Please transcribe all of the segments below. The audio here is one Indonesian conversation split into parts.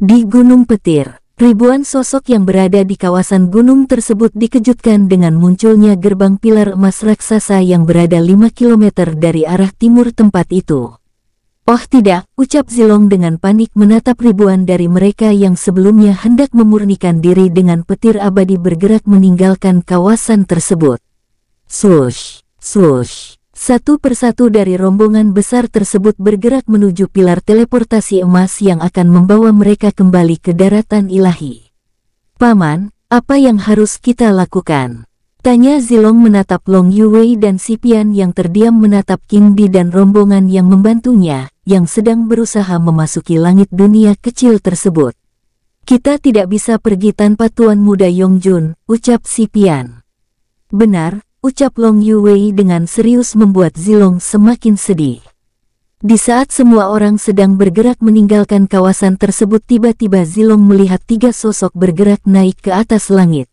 Di Gunung Petir, ribuan sosok yang berada di kawasan gunung tersebut dikejutkan dengan munculnya gerbang pilar emas raksasa yang berada 5 km dari arah timur tempat itu. Oh tidak, ucap Zilong dengan panik menatap ribuan dari mereka yang sebelumnya hendak memurnikan diri dengan petir abadi bergerak meninggalkan kawasan tersebut. Sush, sush, satu persatu dari rombongan besar tersebut bergerak menuju pilar teleportasi emas yang akan membawa mereka kembali ke daratan ilahi. Paman, apa yang harus kita lakukan? Tanya Zilong menatap Long Yuwei dan Sipian yang terdiam menatap King Bi dan rombongan yang membantunya, yang sedang berusaha memasuki langit dunia kecil tersebut. Kita tidak bisa pergi tanpa Tuan Muda Yongjun, ucap Sipian. Benar, ucap Long Yuwei dengan serius membuat Zilong semakin sedih. Di saat semua orang sedang bergerak meninggalkan kawasan tersebut tiba-tiba Zilong melihat tiga sosok bergerak naik ke atas langit.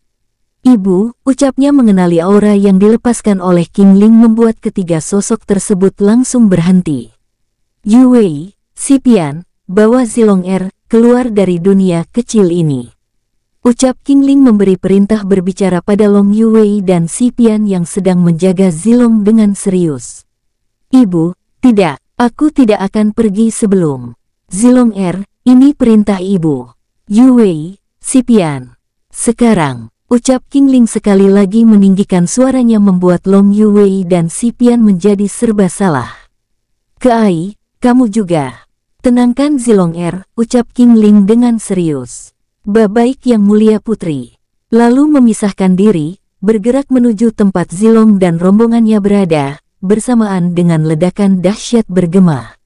Ibu, ucapnya mengenali aura yang dilepaskan oleh King Ling membuat ketiga sosok tersebut langsung berhenti. Yuwei, Sipian, bawa Zilong Er, keluar dari dunia kecil ini. Ucap King Ling memberi perintah berbicara pada Long Yuwei dan Si Pian yang sedang menjaga Zilong dengan serius. Ibu, tidak, aku tidak akan pergi sebelum. Zilong Er, ini perintah ibu. Yuwei, Si Pian. Sekarang, ucap King Ling sekali lagi meninggikan suaranya membuat Long Yuwei dan Si Pian menjadi serba salah. Keai, kamu juga. Tenangkan Zilong Er, ucap King Ling dengan serius. Babaik Yang Mulia Putri. Lalu memisahkan diri, bergerak menuju tempat Zilong dan rombongannya berada, bersamaan dengan ledakan dahsyat bergema.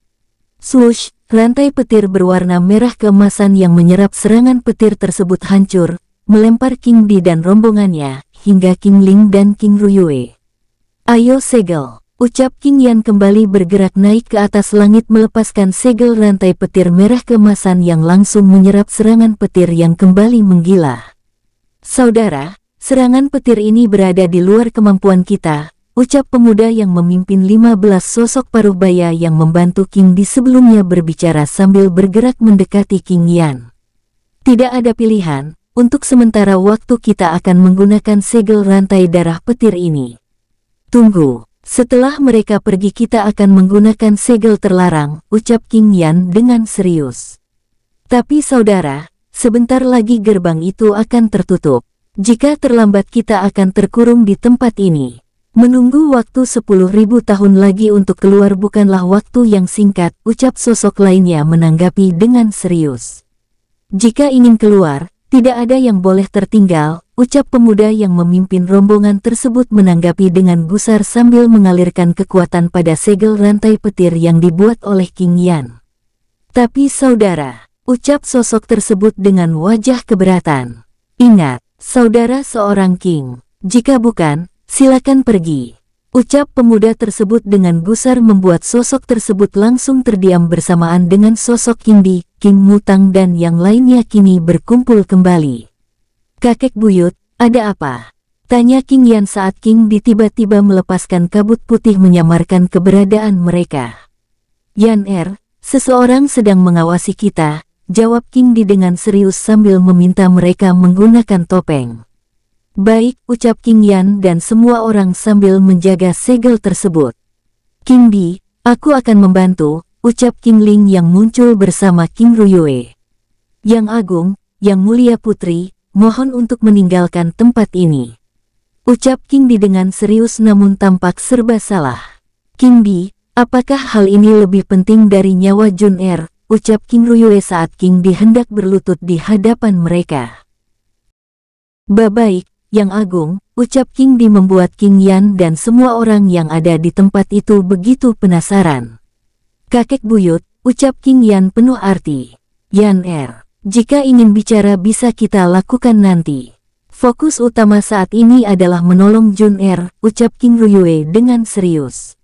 Swoosh, rantai petir berwarna merah keemasan yang menyerap serangan petir tersebut hancur, melempar King Di dan rombongannya, hingga King Ling dan King Ruyue. Ayo segel! Ucap King Yan kembali bergerak naik ke atas langit melepaskan segel rantai petir merah kemasan yang langsung menyerap serangan petir yang kembali menggila. Saudara, serangan petir ini berada di luar kemampuan kita, ucap pemuda yang memimpin 15 sosok paruh baya yang membantu King di sebelumnya berbicara sambil bergerak mendekati King Yan. Tidak ada pilihan, untuk sementara waktu kita akan menggunakan segel rantai darah petir ini. Tunggu. Setelah mereka pergi kita akan menggunakan segel terlarang, ucap King Yan dengan serius. Tapi saudara, sebentar lagi gerbang itu akan tertutup. Jika terlambat kita akan terkurung di tempat ini. Menunggu waktu sepuluh ribu tahun lagi untuk keluar bukanlah waktu yang singkat, ucap sosok lainnya menanggapi dengan serius. Jika ingin keluar, tidak ada yang boleh tertinggal, ucap pemuda yang memimpin rombongan tersebut menanggapi dengan gusar sambil mengalirkan kekuatan pada segel rantai petir yang dibuat oleh King Yan. Tapi saudara, ucap sosok tersebut dengan wajah keberatan. Ingat, saudara seorang King. Jika bukan, silakan pergi. Ucap pemuda tersebut dengan gusar membuat sosok tersebut langsung terdiam bersamaan dengan sosok Kimbi, Kim Mutang dan yang lainnya kini berkumpul kembali. Kakek buyut, ada apa? Tanya King Yan saat King ditiba tiba-tiba melepaskan kabut putih menyamarkan keberadaan mereka. Yan Er, seseorang sedang mengawasi kita, jawab King di dengan serius sambil meminta mereka menggunakan topeng. Baik, ucap King Yan dan semua orang sambil menjaga segel tersebut. King Bi, aku akan membantu, ucap King Ling yang muncul bersama King Ruyue. Yang Agung, Yang Mulia Putri, mohon untuk meninggalkan tempat ini. Ucap King Bi dengan serius namun tampak serba salah. King Bi, apakah hal ini lebih penting dari nyawa Jun Er? Ucap King Ruyue saat King Bi hendak berlutut di hadapan mereka. Baik yang agung, ucap King Di membuat King Yan dan semua orang yang ada di tempat itu begitu penasaran. Kakek buyut, ucap King Yan penuh arti. Yan Er, jika ingin bicara bisa kita lakukan nanti. Fokus utama saat ini adalah menolong Jun Er, ucap King Ruyue dengan serius.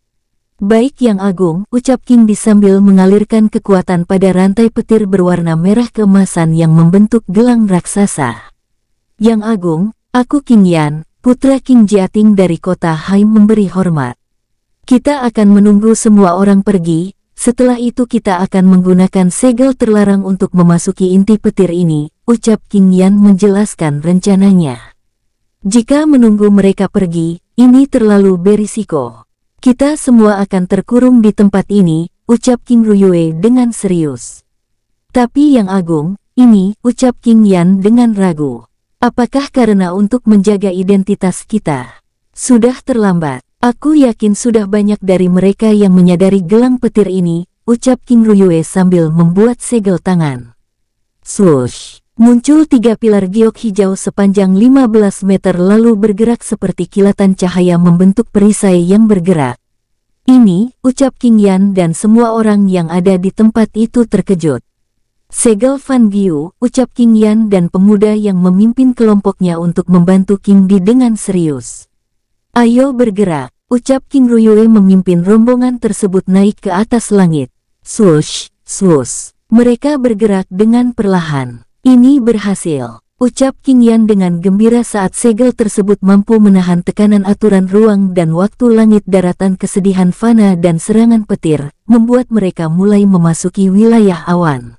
Baik yang agung, ucap King Di sambil mengalirkan kekuatan pada rantai petir berwarna merah keemasan yang membentuk gelang raksasa. Yang agung, Aku King Yan, putra King Jiating dari kota Hai memberi hormat. Kita akan menunggu semua orang pergi, setelah itu kita akan menggunakan segel terlarang untuk memasuki inti petir ini, ucap King Yan menjelaskan rencananya. Jika menunggu mereka pergi, ini terlalu berisiko. Kita semua akan terkurung di tempat ini, ucap King Ruyue dengan serius. Tapi yang agung, ini, ucap King Yan dengan ragu. Apakah karena untuk menjaga identitas kita? Sudah terlambat. Aku yakin sudah banyak dari mereka yang menyadari gelang petir ini, ucap King Ruyue sambil membuat segel tangan. Swoosh! Muncul tiga pilar giok hijau sepanjang 15 meter lalu bergerak seperti kilatan cahaya membentuk perisai yang bergerak. Ini, ucap King Yan dan semua orang yang ada di tempat itu terkejut. Segel Van Giu, ucap King Yan dan pemuda yang memimpin kelompoknya untuk membantu King Di dengan serius. Ayo bergerak, ucap King Ruyue memimpin rombongan tersebut naik ke atas langit. Swoosh, swoosh. Mereka bergerak dengan perlahan. Ini berhasil. Ucap King Yan dengan gembira saat segel tersebut mampu menahan tekanan aturan ruang dan waktu langit daratan kesedihan fana dan serangan petir, membuat mereka mulai memasuki wilayah awan.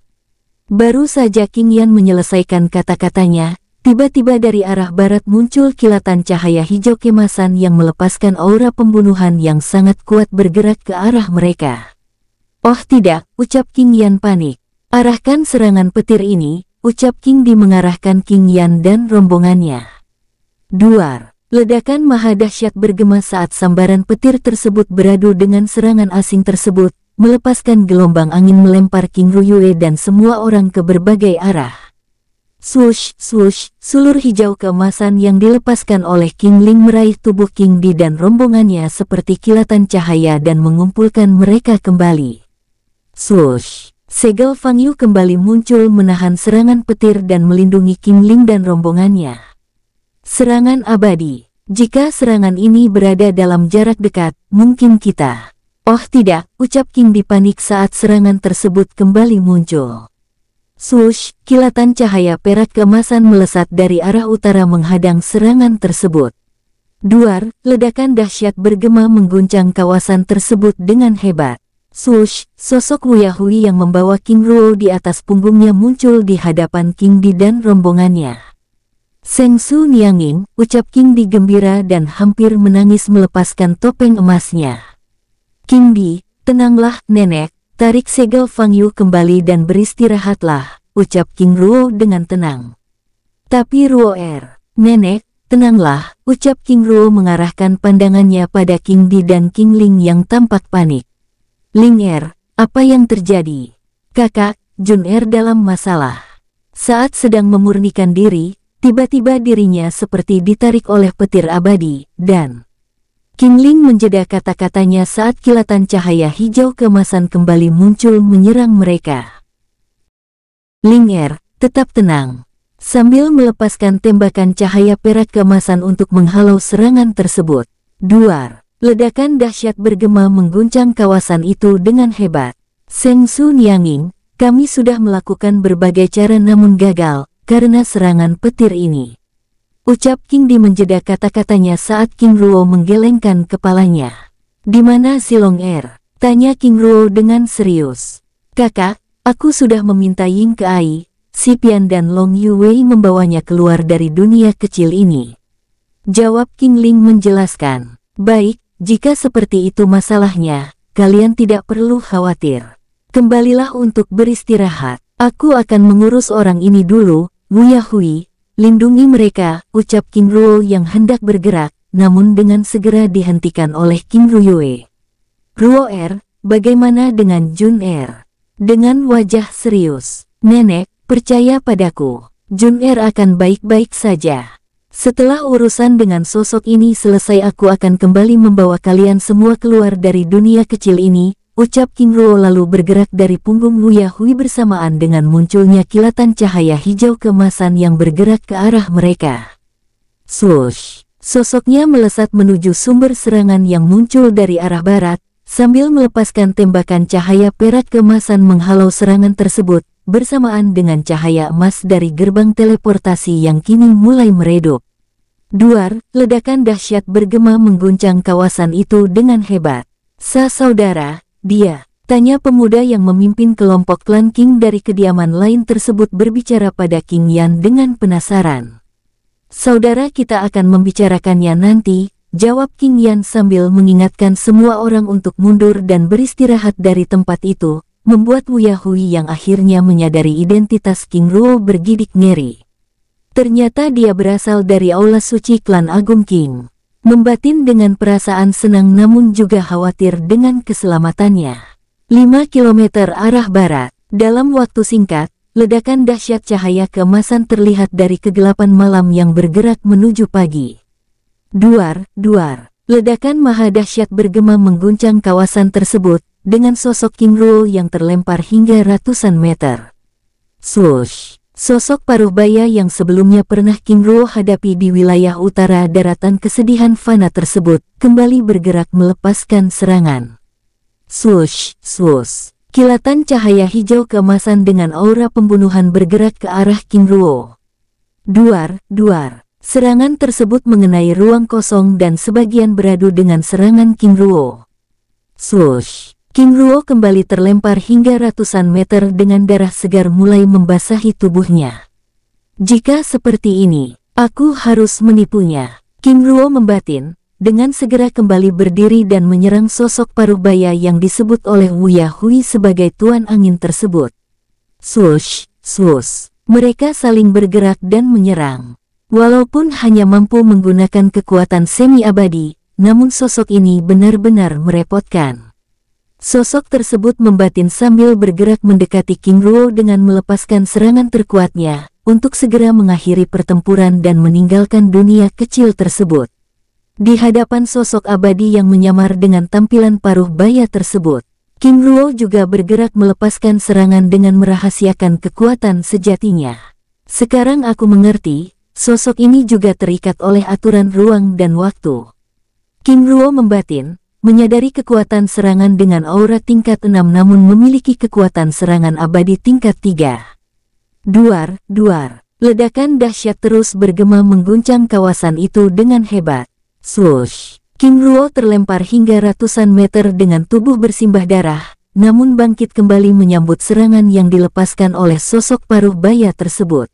Baru saja King Yan menyelesaikan kata-katanya, tiba-tiba dari arah barat muncul kilatan cahaya hijau kemasan yang melepaskan aura pembunuhan yang sangat kuat bergerak ke arah mereka. Oh tidak, ucap King Yan panik. Arahkan serangan petir ini, ucap King Di mengarahkan King Yan dan rombongannya. Duar, ledakan maha dahsyat bergema saat sambaran petir tersebut beradu dengan serangan asing tersebut, melepaskan gelombang angin melempar King Ruyue dan semua orang ke berbagai arah. Swoosh, swoosh, sulur hijau keemasan yang dilepaskan oleh King Ling meraih tubuh King Di dan rombongannya seperti kilatan cahaya dan mengumpulkan mereka kembali. Swoosh, segel Fang Yu kembali muncul menahan serangan petir dan melindungi King Ling dan rombongannya. Serangan abadi, jika serangan ini berada dalam jarak dekat, mungkin kita Oh tidak, ucap King dipanik panik saat serangan tersebut kembali muncul. Swoosh, kilatan cahaya perak kemasan melesat dari arah utara menghadang serangan tersebut. Duar, ledakan dahsyat bergema mengguncang kawasan tersebut dengan hebat. Swoosh, sosok Wuyahui yang membawa King Ruo di atas punggungnya muncul di hadapan King Di dan rombongannya. Seng Su Niangin, ucap King Di gembira dan hampir menangis melepaskan topeng emasnya. King Bi, tenanglah, nenek, tarik segel Fang Yu kembali dan beristirahatlah, ucap King Ruo dengan tenang. Tapi Ruo Er, nenek, tenanglah, ucap King Ruo mengarahkan pandangannya pada King Di dan King Ling yang tampak panik. Ling Er, apa yang terjadi? Kakak, Jun Er dalam masalah. Saat sedang memurnikan diri, tiba-tiba dirinya seperti ditarik oleh petir abadi, dan King Ling menjeda kata-katanya saat kilatan cahaya hijau kemasan kembali muncul menyerang mereka. Ling Er, tetap tenang. Sambil melepaskan tembakan cahaya perak kemasan untuk menghalau serangan tersebut. Duar, ledakan dahsyat bergema mengguncang kawasan itu dengan hebat. Seng Sun Yanging, kami sudah melakukan berbagai cara namun gagal, karena serangan petir ini. Ucap King Di menjeda kata-katanya saat King Ruo menggelengkan kepalanya. Di mana si Long Er? Tanya King Ruo dengan serius. Kakak, aku sudah meminta Ying ke Ai, Si Pian dan Long Yu Wei membawanya keluar dari dunia kecil ini. Jawab King Ling menjelaskan. Baik, jika seperti itu masalahnya, kalian tidak perlu khawatir. Kembalilah untuk beristirahat. Aku akan mengurus orang ini dulu, Wu Yahui. Lindungi mereka, ucap King Ruo yang hendak bergerak, namun dengan segera dihentikan oleh King Ruyue. Ruo Er, bagaimana dengan Jun Er? Dengan wajah serius, Nenek, percaya padaku, Jun Er akan baik-baik saja. Setelah urusan dengan sosok ini selesai aku akan kembali membawa kalian semua keluar dari dunia kecil ini, ucap King Ruo lalu bergerak dari punggung Wu Yahui bersamaan dengan munculnya kilatan cahaya hijau kemasan yang bergerak ke arah mereka. Swoosh! Sosoknya melesat menuju sumber serangan yang muncul dari arah barat, sambil melepaskan tembakan cahaya perak kemasan menghalau serangan tersebut, bersamaan dengan cahaya emas dari gerbang teleportasi yang kini mulai meredup. Duar, ledakan dahsyat bergema mengguncang kawasan itu dengan hebat. Sa saudara, dia, tanya pemuda yang memimpin kelompok klan King dari kediaman lain tersebut berbicara pada King Yan dengan penasaran. Saudara kita akan membicarakannya nanti, jawab King Yan sambil mengingatkan semua orang untuk mundur dan beristirahat dari tempat itu, membuat Wu Yahui yang akhirnya menyadari identitas King Ruo bergidik ngeri. Ternyata dia berasal dari Aula Suci Klan Agung King membatin dengan perasaan senang namun juga khawatir dengan keselamatannya. 5 km arah barat, dalam waktu singkat, ledakan dahsyat cahaya kemasan terlihat dari kegelapan malam yang bergerak menuju pagi. Duar, duar, ledakan maha dahsyat bergema mengguncang kawasan tersebut dengan sosok King Rule yang terlempar hingga ratusan meter. Swoosh! Sosok Paruh Baya yang sebelumnya pernah King Ruo hadapi di wilayah utara daratan kesedihan Fana tersebut, kembali bergerak melepaskan serangan. Swoosh, swoosh. Kilatan cahaya hijau keemasan dengan aura pembunuhan bergerak ke arah King Ruo. Duar, duar. Serangan tersebut mengenai ruang kosong dan sebagian beradu dengan serangan King Ruo. Swoosh. King Ruo kembali terlempar hingga ratusan meter dengan darah segar mulai membasahi tubuhnya. Jika seperti ini, aku harus menipunya. King Ruo membatin, dengan segera kembali berdiri dan menyerang sosok paruh baya yang disebut oleh Wu Yahui sebagai Tuan Angin tersebut. Swoosh, swoosh, mereka saling bergerak dan menyerang. Walaupun hanya mampu menggunakan kekuatan semi-abadi, namun sosok ini benar-benar merepotkan. Sosok tersebut membatin sambil bergerak mendekati King Ruo dengan melepaskan serangan terkuatnya, untuk segera mengakhiri pertempuran dan meninggalkan dunia kecil tersebut. Di hadapan sosok abadi yang menyamar dengan tampilan paruh baya tersebut, King Ruo juga bergerak melepaskan serangan dengan merahasiakan kekuatan sejatinya. Sekarang aku mengerti, sosok ini juga terikat oleh aturan ruang dan waktu. King Ruo membatin, menyadari kekuatan serangan dengan aura tingkat 6 namun memiliki kekuatan serangan abadi tingkat 3. Duar, duar, ledakan dahsyat terus bergema mengguncang kawasan itu dengan hebat. Swoosh, Kim Ruo terlempar hingga ratusan meter dengan tubuh bersimbah darah, namun bangkit kembali menyambut serangan yang dilepaskan oleh sosok paruh baya tersebut.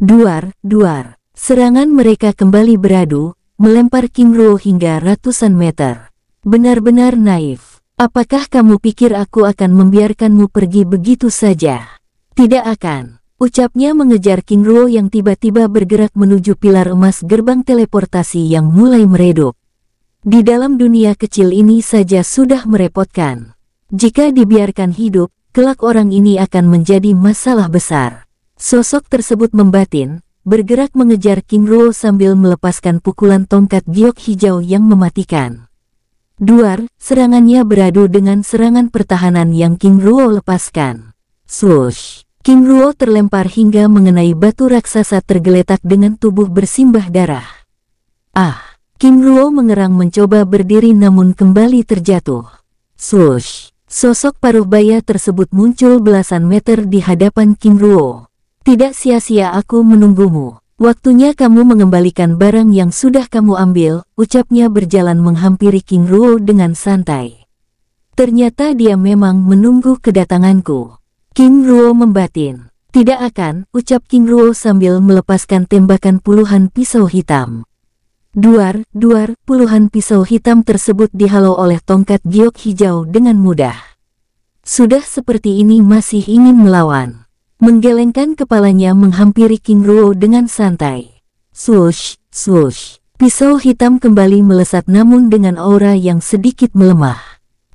Duar, duar, serangan mereka kembali beradu, melempar King Ruo hingga ratusan meter. Benar-benar naif. Apakah kamu pikir aku akan membiarkanmu pergi begitu saja? Tidak akan. Ucapnya mengejar King Ruo yang tiba-tiba bergerak menuju pilar emas gerbang teleportasi yang mulai meredup. Di dalam dunia kecil ini saja sudah merepotkan. Jika dibiarkan hidup, kelak orang ini akan menjadi masalah besar. Sosok tersebut membatin, bergerak mengejar King Ruo sambil melepaskan pukulan tongkat giok hijau yang mematikan. Duar, serangannya beradu dengan serangan pertahanan yang King Ruo lepaskan. Swoosh! King Ruo terlempar hingga mengenai batu raksasa tergeletak dengan tubuh bersimbah darah. Ah! King Ruo mengerang mencoba berdiri namun kembali terjatuh. Swoosh! Sosok paruh baya tersebut muncul belasan meter di hadapan King Ruo. Tidak sia-sia aku menunggumu. Waktunya kamu mengembalikan barang yang sudah kamu ambil, ucapnya berjalan menghampiri King Ruo dengan santai. Ternyata dia memang menunggu kedatanganku. King Ruo membatin. Tidak akan, ucap King Ruo sambil melepaskan tembakan puluhan pisau hitam. Duar, duar, puluhan pisau hitam tersebut dihalau oleh tongkat giok hijau dengan mudah. Sudah seperti ini masih ingin melawan menggelengkan kepalanya menghampiri King Ruo dengan santai. Swoosh, swoosh. Pisau hitam kembali melesat namun dengan aura yang sedikit melemah.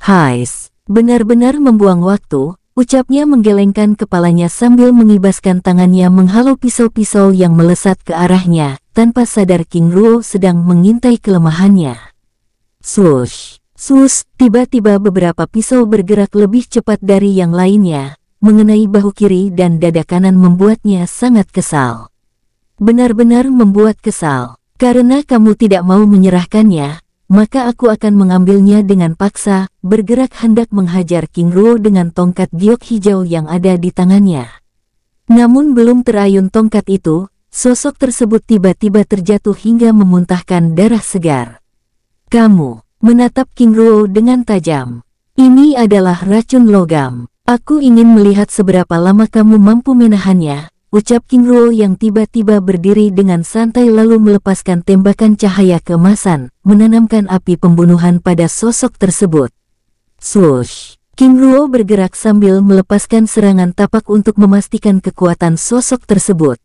Hais, benar-benar membuang waktu, ucapnya menggelengkan kepalanya sambil mengibaskan tangannya menghalau pisau-pisau yang melesat ke arahnya, tanpa sadar King Ruo sedang mengintai kelemahannya. Swoosh, swoosh, tiba-tiba beberapa pisau bergerak lebih cepat dari yang lainnya, mengenai bahu kiri dan dada kanan membuatnya sangat kesal. Benar-benar membuat kesal. Karena kamu tidak mau menyerahkannya, maka aku akan mengambilnya dengan paksa, bergerak hendak menghajar King Ruo dengan tongkat giok hijau yang ada di tangannya. Namun belum terayun tongkat itu, sosok tersebut tiba-tiba terjatuh hingga memuntahkan darah segar. Kamu, menatap King Ruo dengan tajam. Ini adalah racun logam. Aku ingin melihat seberapa lama kamu mampu menahannya, ucap King Ruo yang tiba-tiba berdiri dengan santai lalu melepaskan tembakan cahaya kemasan, menanamkan api pembunuhan pada sosok tersebut. Swoosh! King Ruo bergerak sambil melepaskan serangan tapak untuk memastikan kekuatan sosok tersebut.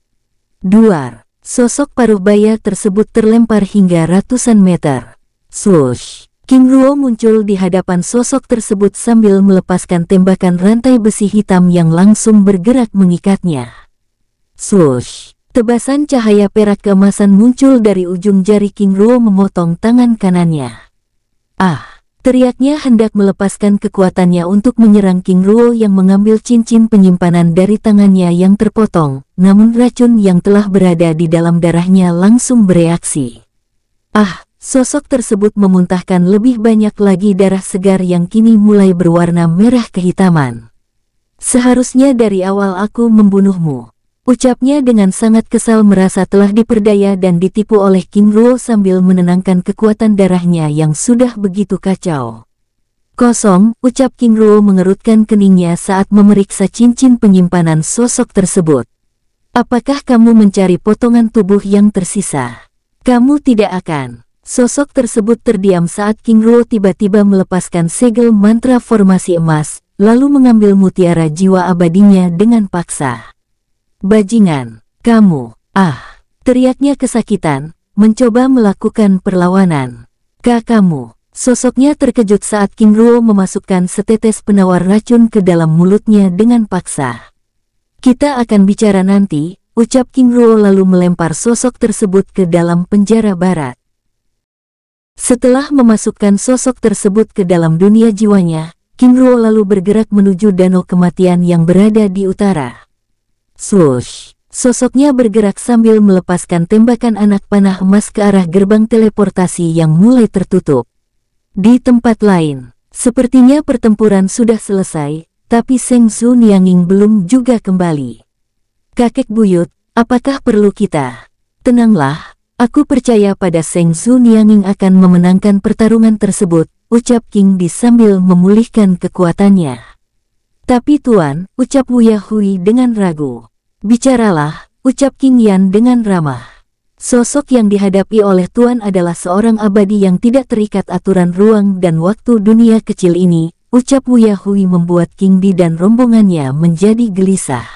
Duar! Sosok paruh baya tersebut terlempar hingga ratusan meter. Swoosh! King Ruo muncul di hadapan sosok tersebut sambil melepaskan tembakan rantai besi hitam yang langsung bergerak mengikatnya. Swoosh! Tebasan cahaya perak keemasan muncul dari ujung jari King Ruo memotong tangan kanannya. Ah! Teriaknya hendak melepaskan kekuatannya untuk menyerang King Ruo yang mengambil cincin penyimpanan dari tangannya yang terpotong, namun racun yang telah berada di dalam darahnya langsung bereaksi. Ah! Sosok tersebut memuntahkan lebih banyak lagi darah segar yang kini mulai berwarna merah kehitaman. Seharusnya dari awal aku membunuhmu. Ucapnya dengan sangat kesal merasa telah diperdaya dan ditipu oleh King Ruo sambil menenangkan kekuatan darahnya yang sudah begitu kacau. Kosong, ucap King Ruo mengerutkan keningnya saat memeriksa cincin penyimpanan sosok tersebut. Apakah kamu mencari potongan tubuh yang tersisa? Kamu tidak akan. Sosok tersebut terdiam saat King Ruo tiba-tiba melepaskan segel mantra formasi emas, lalu mengambil mutiara jiwa abadinya dengan paksa. Bajingan, kamu, ah, teriaknya kesakitan, mencoba melakukan perlawanan. Kakamu, sosoknya terkejut saat King Ruo memasukkan setetes penawar racun ke dalam mulutnya dengan paksa. Kita akan bicara nanti, ucap King Ruo lalu melempar sosok tersebut ke dalam penjara barat. Setelah memasukkan sosok tersebut ke dalam dunia jiwanya, Kinruo lalu bergerak menuju danau kematian yang berada di utara. Swoosh! Sosoknya bergerak sambil melepaskan tembakan anak panah emas ke arah gerbang teleportasi yang mulai tertutup. Di tempat lain, sepertinya pertempuran sudah selesai, tapi Seng Su Niangying belum juga kembali. Kakek buyut, apakah perlu kita? Tenanglah, Aku percaya pada Seng Su Nianging akan memenangkan pertarungan tersebut, ucap King Di sambil memulihkan kekuatannya. Tapi Tuan, ucap Wu Yahui dengan ragu. Bicaralah, ucap King Yan dengan ramah. Sosok yang dihadapi oleh Tuan adalah seorang abadi yang tidak terikat aturan ruang dan waktu dunia kecil ini, ucap Wu Yahui membuat King Di dan rombongannya menjadi gelisah.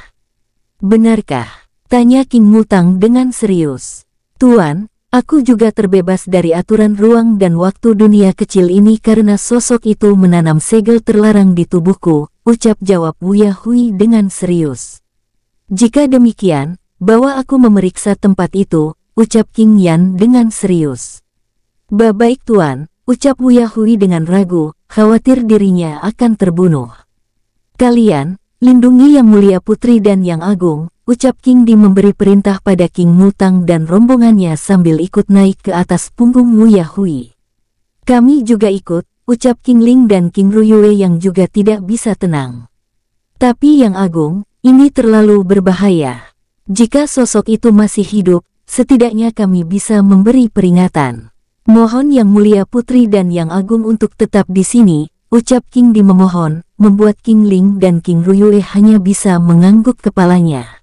Benarkah? Tanya King Mutang dengan serius. Tuan, aku juga terbebas dari aturan ruang dan waktu dunia kecil ini karena sosok itu menanam segel terlarang di tubuhku, ucap jawab Wuya Hui dengan serius. Jika demikian, bawa aku memeriksa tempat itu, ucap King Yan dengan serius. Baik Tuan, ucap Wuya Hui dengan ragu, khawatir dirinya akan terbunuh. Kalian, lindungi Yang Mulia Putri dan Yang Agung, ucap King Di memberi perintah pada King Mutang dan rombongannya sambil ikut naik ke atas punggung Wu Yahui. Kami juga ikut, ucap King Ling dan King Ruyue yang juga tidak bisa tenang. Tapi yang agung, ini terlalu berbahaya. Jika sosok itu masih hidup, setidaknya kami bisa memberi peringatan. Mohon Yang Mulia Putri dan Yang Agung untuk tetap di sini, ucap King Di memohon, membuat King Ling dan King Ruyue hanya bisa mengangguk kepalanya.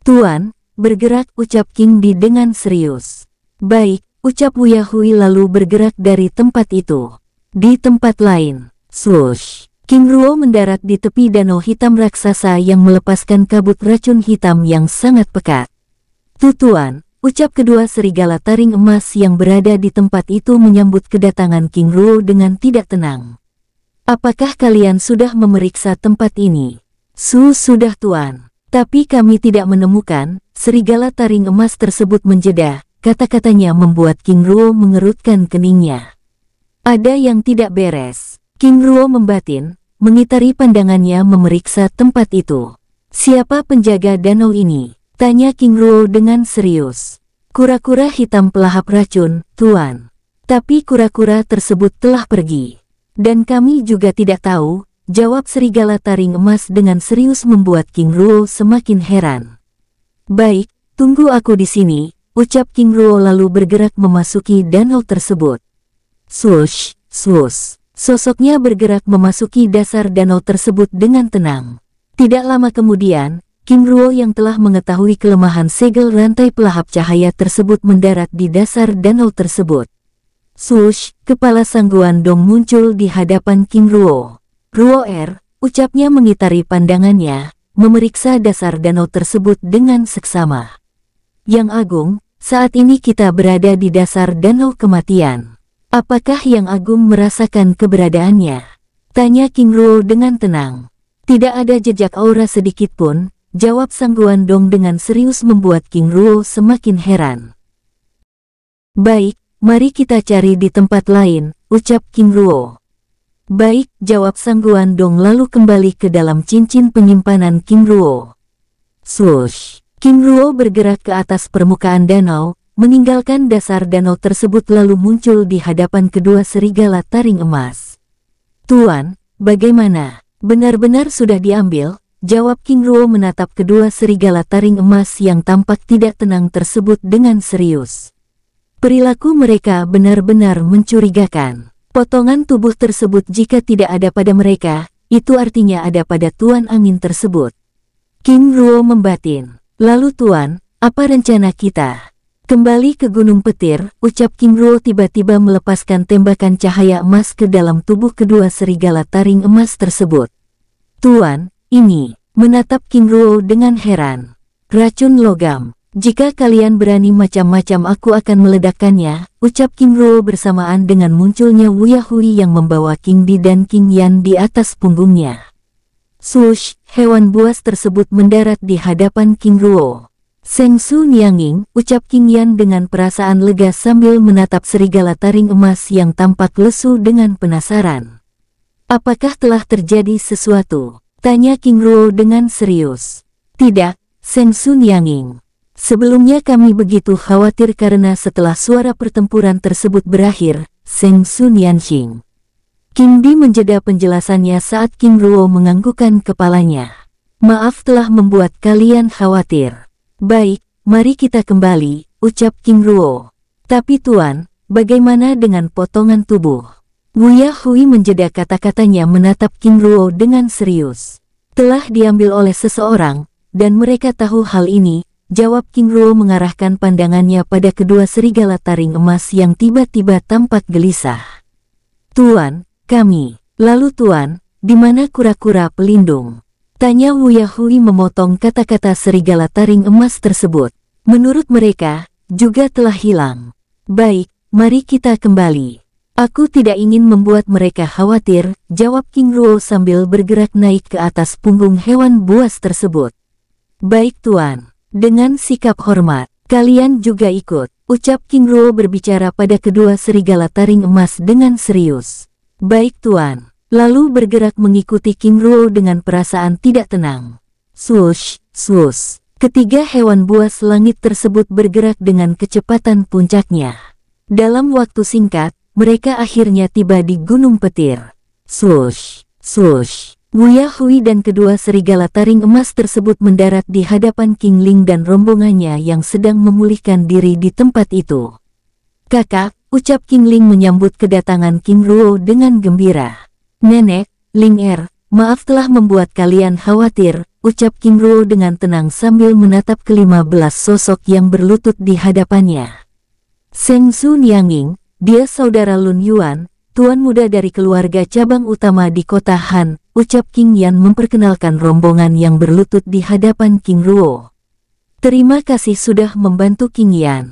Tuan, bergerak ucap King Di dengan serius. Baik, ucap Wuyahui lalu bergerak dari tempat itu. Di tempat lain, swoosh. King Ruo mendarat di tepi danau hitam raksasa yang melepaskan kabut racun hitam yang sangat pekat. Tutuan, ucap kedua serigala taring emas yang berada di tempat itu menyambut kedatangan King Ruo dengan tidak tenang. Apakah kalian sudah memeriksa tempat ini? Su sudah tuan. Tapi kami tidak menemukan, serigala taring emas tersebut menjeda, kata-katanya membuat King Ruo mengerutkan keningnya. Ada yang tidak beres. King Ruo membatin, mengitari pandangannya memeriksa tempat itu. Siapa penjaga danau ini? Tanya King Ruo dengan serius. Kura-kura hitam pelahap racun, Tuan. Tapi kura-kura tersebut telah pergi. Dan kami juga tidak tahu Jawab serigala taring emas dengan serius membuat King Ruo semakin heran. Baik, tunggu aku di sini, ucap King Ruo lalu bergerak memasuki danau tersebut. Swoosh, swoosh, sosoknya bergerak memasuki dasar danau tersebut dengan tenang. Tidak lama kemudian, King Ruo yang telah mengetahui kelemahan segel rantai pelahap cahaya tersebut mendarat di dasar danau tersebut. Swoosh, kepala sangguan Dong muncul di hadapan King Ruo. Ruo Er, ucapnya mengitari pandangannya, memeriksa dasar danau tersebut dengan seksama. Yang agung, saat ini kita berada di dasar danau kematian. Apakah yang agung merasakan keberadaannya? Tanya King Ruo dengan tenang. Tidak ada jejak aura sedikit pun, jawab Sang Guan Dong dengan serius membuat King Ruo semakin heran. Baik, mari kita cari di tempat lain, ucap King Ruo. Baik, jawab Sang Dong lalu kembali ke dalam cincin penyimpanan Kim Ruo. Swoosh! Kim Ruo bergerak ke atas permukaan danau, meninggalkan dasar danau tersebut lalu muncul di hadapan kedua serigala taring emas. Tuan, bagaimana? Benar-benar sudah diambil? Jawab King Ruo menatap kedua serigala taring emas yang tampak tidak tenang tersebut dengan serius. Perilaku mereka benar-benar mencurigakan. Potongan tubuh tersebut jika tidak ada pada mereka, itu artinya ada pada Tuan Angin tersebut. King Ruo membatin. Lalu Tuan, apa rencana kita? Kembali ke Gunung Petir, ucap King Ruo tiba-tiba melepaskan tembakan cahaya emas ke dalam tubuh kedua serigala taring emas tersebut. Tuan, ini, menatap King Ruo dengan heran. Racun logam, jika kalian berani macam-macam aku akan meledakkannya, ucap King Ruo bersamaan dengan munculnya Wuyahui yang membawa King Di dan King Yan di atas punggungnya. Sush, hewan buas tersebut mendarat di hadapan King Ruo. Seng Su Nianging, ucap King Yan dengan perasaan lega sambil menatap serigala taring emas yang tampak lesu dengan penasaran. Apakah telah terjadi sesuatu? Tanya King Ruo dengan serius. Tidak, Seng Su Nianging. Sebelumnya kami begitu khawatir karena setelah suara pertempuran tersebut berakhir, Seng Sun Yanxing. Kim Bi menjeda penjelasannya saat Kim Ruo menganggukkan kepalanya. Maaf telah membuat kalian khawatir. Baik, mari kita kembali, ucap Kim Ruo. Tapi Tuan, bagaimana dengan potongan tubuh? Wu Hui menjeda kata-katanya menatap Kim Ruo dengan serius. Telah diambil oleh seseorang, dan mereka tahu hal ini, Jawab King Ruo mengarahkan pandangannya pada kedua serigala taring emas yang tiba-tiba tampak gelisah. Tuan, kami. Lalu Tuan, di mana kura-kura pelindung? Tanya Wu Yahui memotong kata-kata serigala taring emas tersebut. Menurut mereka, juga telah hilang. Baik, mari kita kembali. Aku tidak ingin membuat mereka khawatir, jawab King Ruo sambil bergerak naik ke atas punggung hewan buas tersebut. Baik Tuan. Dengan sikap hormat, kalian juga ikut, ucap King Ruo berbicara pada kedua serigala taring emas dengan serius. Baik tuan, lalu bergerak mengikuti King Ruo dengan perasaan tidak tenang. Swoosh, swoosh, ketiga hewan buas langit tersebut bergerak dengan kecepatan puncaknya. Dalam waktu singkat, mereka akhirnya tiba di Gunung Petir. Swoosh, swoosh. Buya Hui dan kedua serigala taring emas tersebut mendarat di hadapan King Ling dan rombongannya yang sedang memulihkan diri di tempat itu. Kakak, ucap King Ling menyambut kedatangan King Ruo dengan gembira. Nenek, Ling Er, maaf telah membuat kalian khawatir, ucap King Ruo dengan tenang sambil menatap kelima belas sosok yang berlutut di hadapannya. Seng Sun Yanging, dia saudara Lun Yuan, tuan muda dari keluarga cabang utama di kota Han, ucap King Yan memperkenalkan rombongan yang berlutut di hadapan King Ruo. Terima kasih sudah membantu King Yan.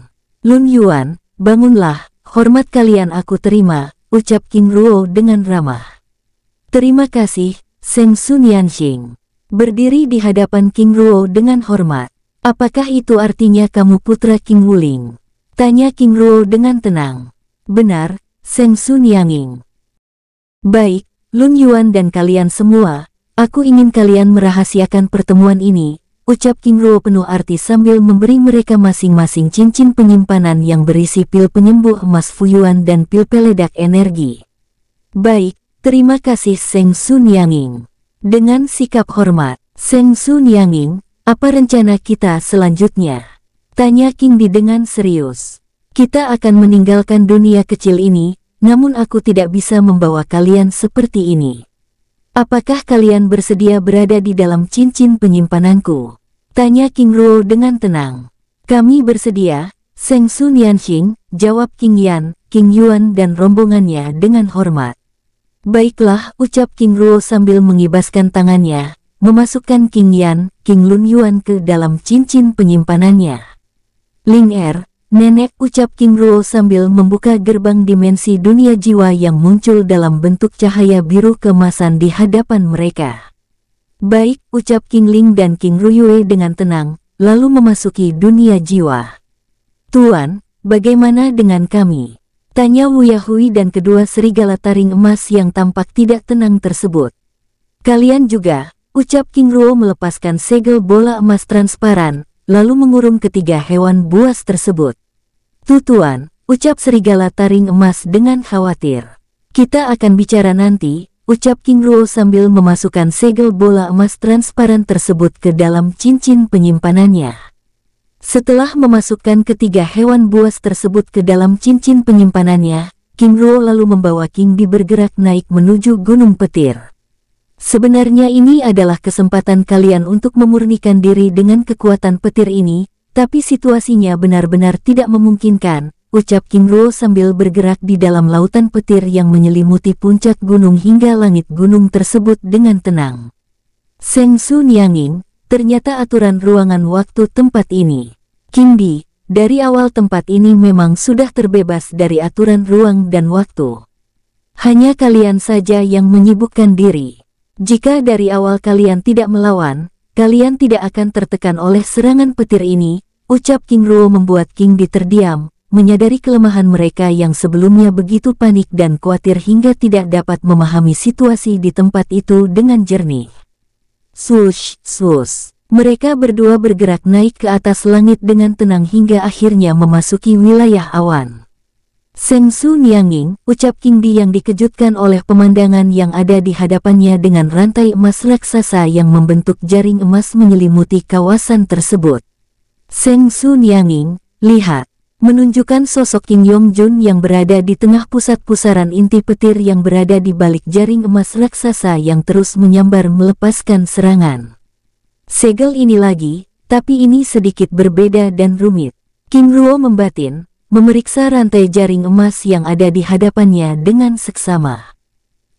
Lun Yuan, bangunlah, hormat kalian aku terima, ucap King Ruo dengan ramah. Terima kasih, Seng Sun Yanxing. Berdiri di hadapan King Ruo dengan hormat. Apakah itu artinya kamu putra King Wuling? Tanya King Ruo dengan tenang. Benar, Seng Sun Yanging. Baik, Lun Yuan dan kalian semua, aku ingin kalian merahasiakan pertemuan ini, ucap King Ruo penuh arti sambil memberi mereka masing-masing cincin penyimpanan yang berisi pil penyembuh emas Fuyuan dan pil peledak energi. Baik, terima kasih Seng Sun Yanging. Dengan sikap hormat, Seng Sun Yanging, apa rencana kita selanjutnya? Tanya King Di dengan serius. Kita akan meninggalkan dunia kecil ini, namun aku tidak bisa membawa kalian seperti ini. Apakah kalian bersedia berada di dalam cincin penyimpananku? Tanya King Ruo dengan tenang. Kami bersedia, Seng Sun Yanxing, jawab King Yan, King Yuan dan rombongannya dengan hormat. Baiklah, ucap King Ruo sambil mengibaskan tangannya, memasukkan King Yan, King Lun Yuan ke dalam cincin penyimpanannya. Ling Er, Nenek ucap King Ruo sambil membuka gerbang dimensi dunia jiwa yang muncul dalam bentuk cahaya biru kemasan di hadapan mereka. Baik, ucap King Ling dan King Ruyue dengan tenang, lalu memasuki dunia jiwa. Tuan, bagaimana dengan kami? Tanya Wuyahui dan kedua serigala taring emas yang tampak tidak tenang tersebut. Kalian juga, ucap King Ruo melepaskan segel bola emas transparan, lalu mengurung ketiga hewan buas tersebut. Tutuan, ucap serigala taring emas dengan khawatir. Kita akan bicara nanti, ucap King Ruo sambil memasukkan segel bola emas transparan tersebut ke dalam cincin penyimpanannya. Setelah memasukkan ketiga hewan buas tersebut ke dalam cincin penyimpanannya, King Ruo lalu membawa King Bi bergerak naik menuju Gunung Petir. Sebenarnya ini adalah kesempatan kalian untuk memurnikan diri dengan kekuatan petir ini, tapi situasinya benar-benar tidak memungkinkan, ucap Kim Ruo sambil bergerak di dalam lautan petir yang menyelimuti puncak gunung hingga langit gunung tersebut dengan tenang. Seng Sun Yanging, ternyata aturan ruangan waktu tempat ini. King Di, dari awal tempat ini memang sudah terbebas dari aturan ruang dan waktu. Hanya kalian saja yang menyibukkan diri. Jika dari awal kalian tidak melawan, kalian tidak akan tertekan oleh serangan petir ini, ucap King Ruo membuat King Di terdiam, menyadari kelemahan mereka yang sebelumnya begitu panik dan khawatir hingga tidak dapat memahami situasi di tempat itu dengan jernih. Sush, sus. Mereka berdua bergerak naik ke atas langit dengan tenang hingga akhirnya memasuki wilayah awan. Seng Su Yanging, ucap King Di yang dikejutkan oleh pemandangan yang ada di hadapannya dengan rantai emas raksasa yang membentuk jaring emas menyelimuti kawasan tersebut. Seng Su Yanging, lihat, menunjukkan sosok King Yong Jun yang berada di tengah pusat pusaran inti petir yang berada di balik jaring emas raksasa yang terus menyambar melepaskan serangan. Segel ini lagi, tapi ini sedikit berbeda dan rumit. King Ruo membatin, memeriksa rantai jaring emas yang ada di hadapannya dengan seksama.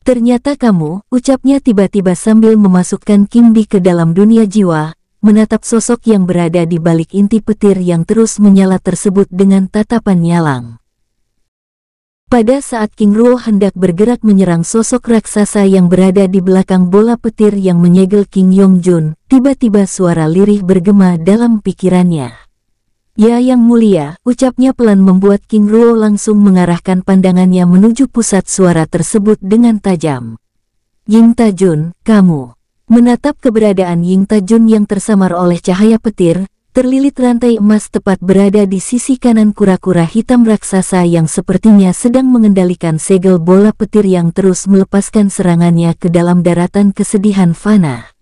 Ternyata kamu, ucapnya tiba-tiba sambil memasukkan Kimbi ke dalam dunia jiwa, menatap sosok yang berada di balik inti petir yang terus menyala tersebut dengan tatapan nyalang. Pada saat King Ruo hendak bergerak menyerang sosok raksasa yang berada di belakang bola petir yang menyegel King Yongjun, tiba-tiba suara lirih bergema dalam pikirannya. Ya yang mulia, ucapnya pelan membuat King Ruo langsung mengarahkan pandangannya menuju pusat suara tersebut dengan tajam. Ying Tajun, kamu. Menatap keberadaan Ying Tajun yang tersamar oleh cahaya petir, terlilit rantai emas tepat berada di sisi kanan kura-kura hitam raksasa yang sepertinya sedang mengendalikan segel bola petir yang terus melepaskan serangannya ke dalam daratan kesedihan fana.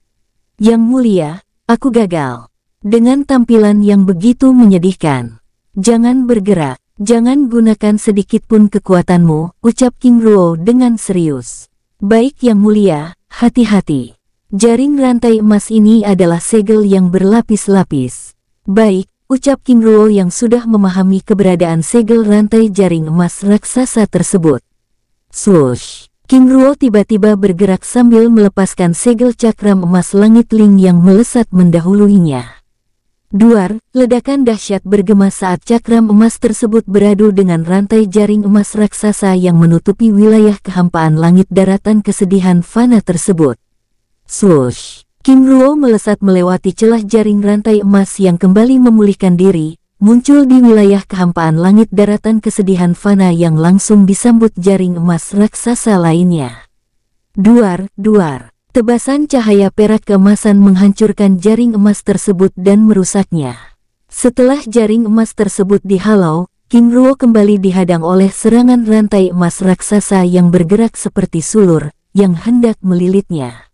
Yang mulia, aku gagal dengan tampilan yang begitu menyedihkan. Jangan bergerak, jangan gunakan sedikit pun kekuatanmu, ucap King Ruo dengan serius. Baik yang mulia, hati-hati. Jaring rantai emas ini adalah segel yang berlapis-lapis. Baik, ucap King Ruo yang sudah memahami keberadaan segel rantai jaring emas raksasa tersebut. Swoosh! King Ruo tiba-tiba bergerak sambil melepaskan segel cakram emas langit Ling yang melesat mendahuluinya. Duar, ledakan dahsyat bergema saat cakram emas tersebut beradu dengan rantai jaring emas raksasa yang menutupi wilayah kehampaan langit daratan kesedihan fana tersebut. Swoosh! Kim Ruo melesat melewati celah jaring rantai emas yang kembali memulihkan diri, muncul di wilayah kehampaan langit daratan kesedihan fana yang langsung disambut jaring emas raksasa lainnya. Duar, duar! Tebasan cahaya perak kemasan menghancurkan jaring emas tersebut dan merusaknya. Setelah jaring emas tersebut dihalau, King Ruo kembali dihadang oleh serangan rantai emas raksasa yang bergerak seperti sulur, yang hendak melilitnya.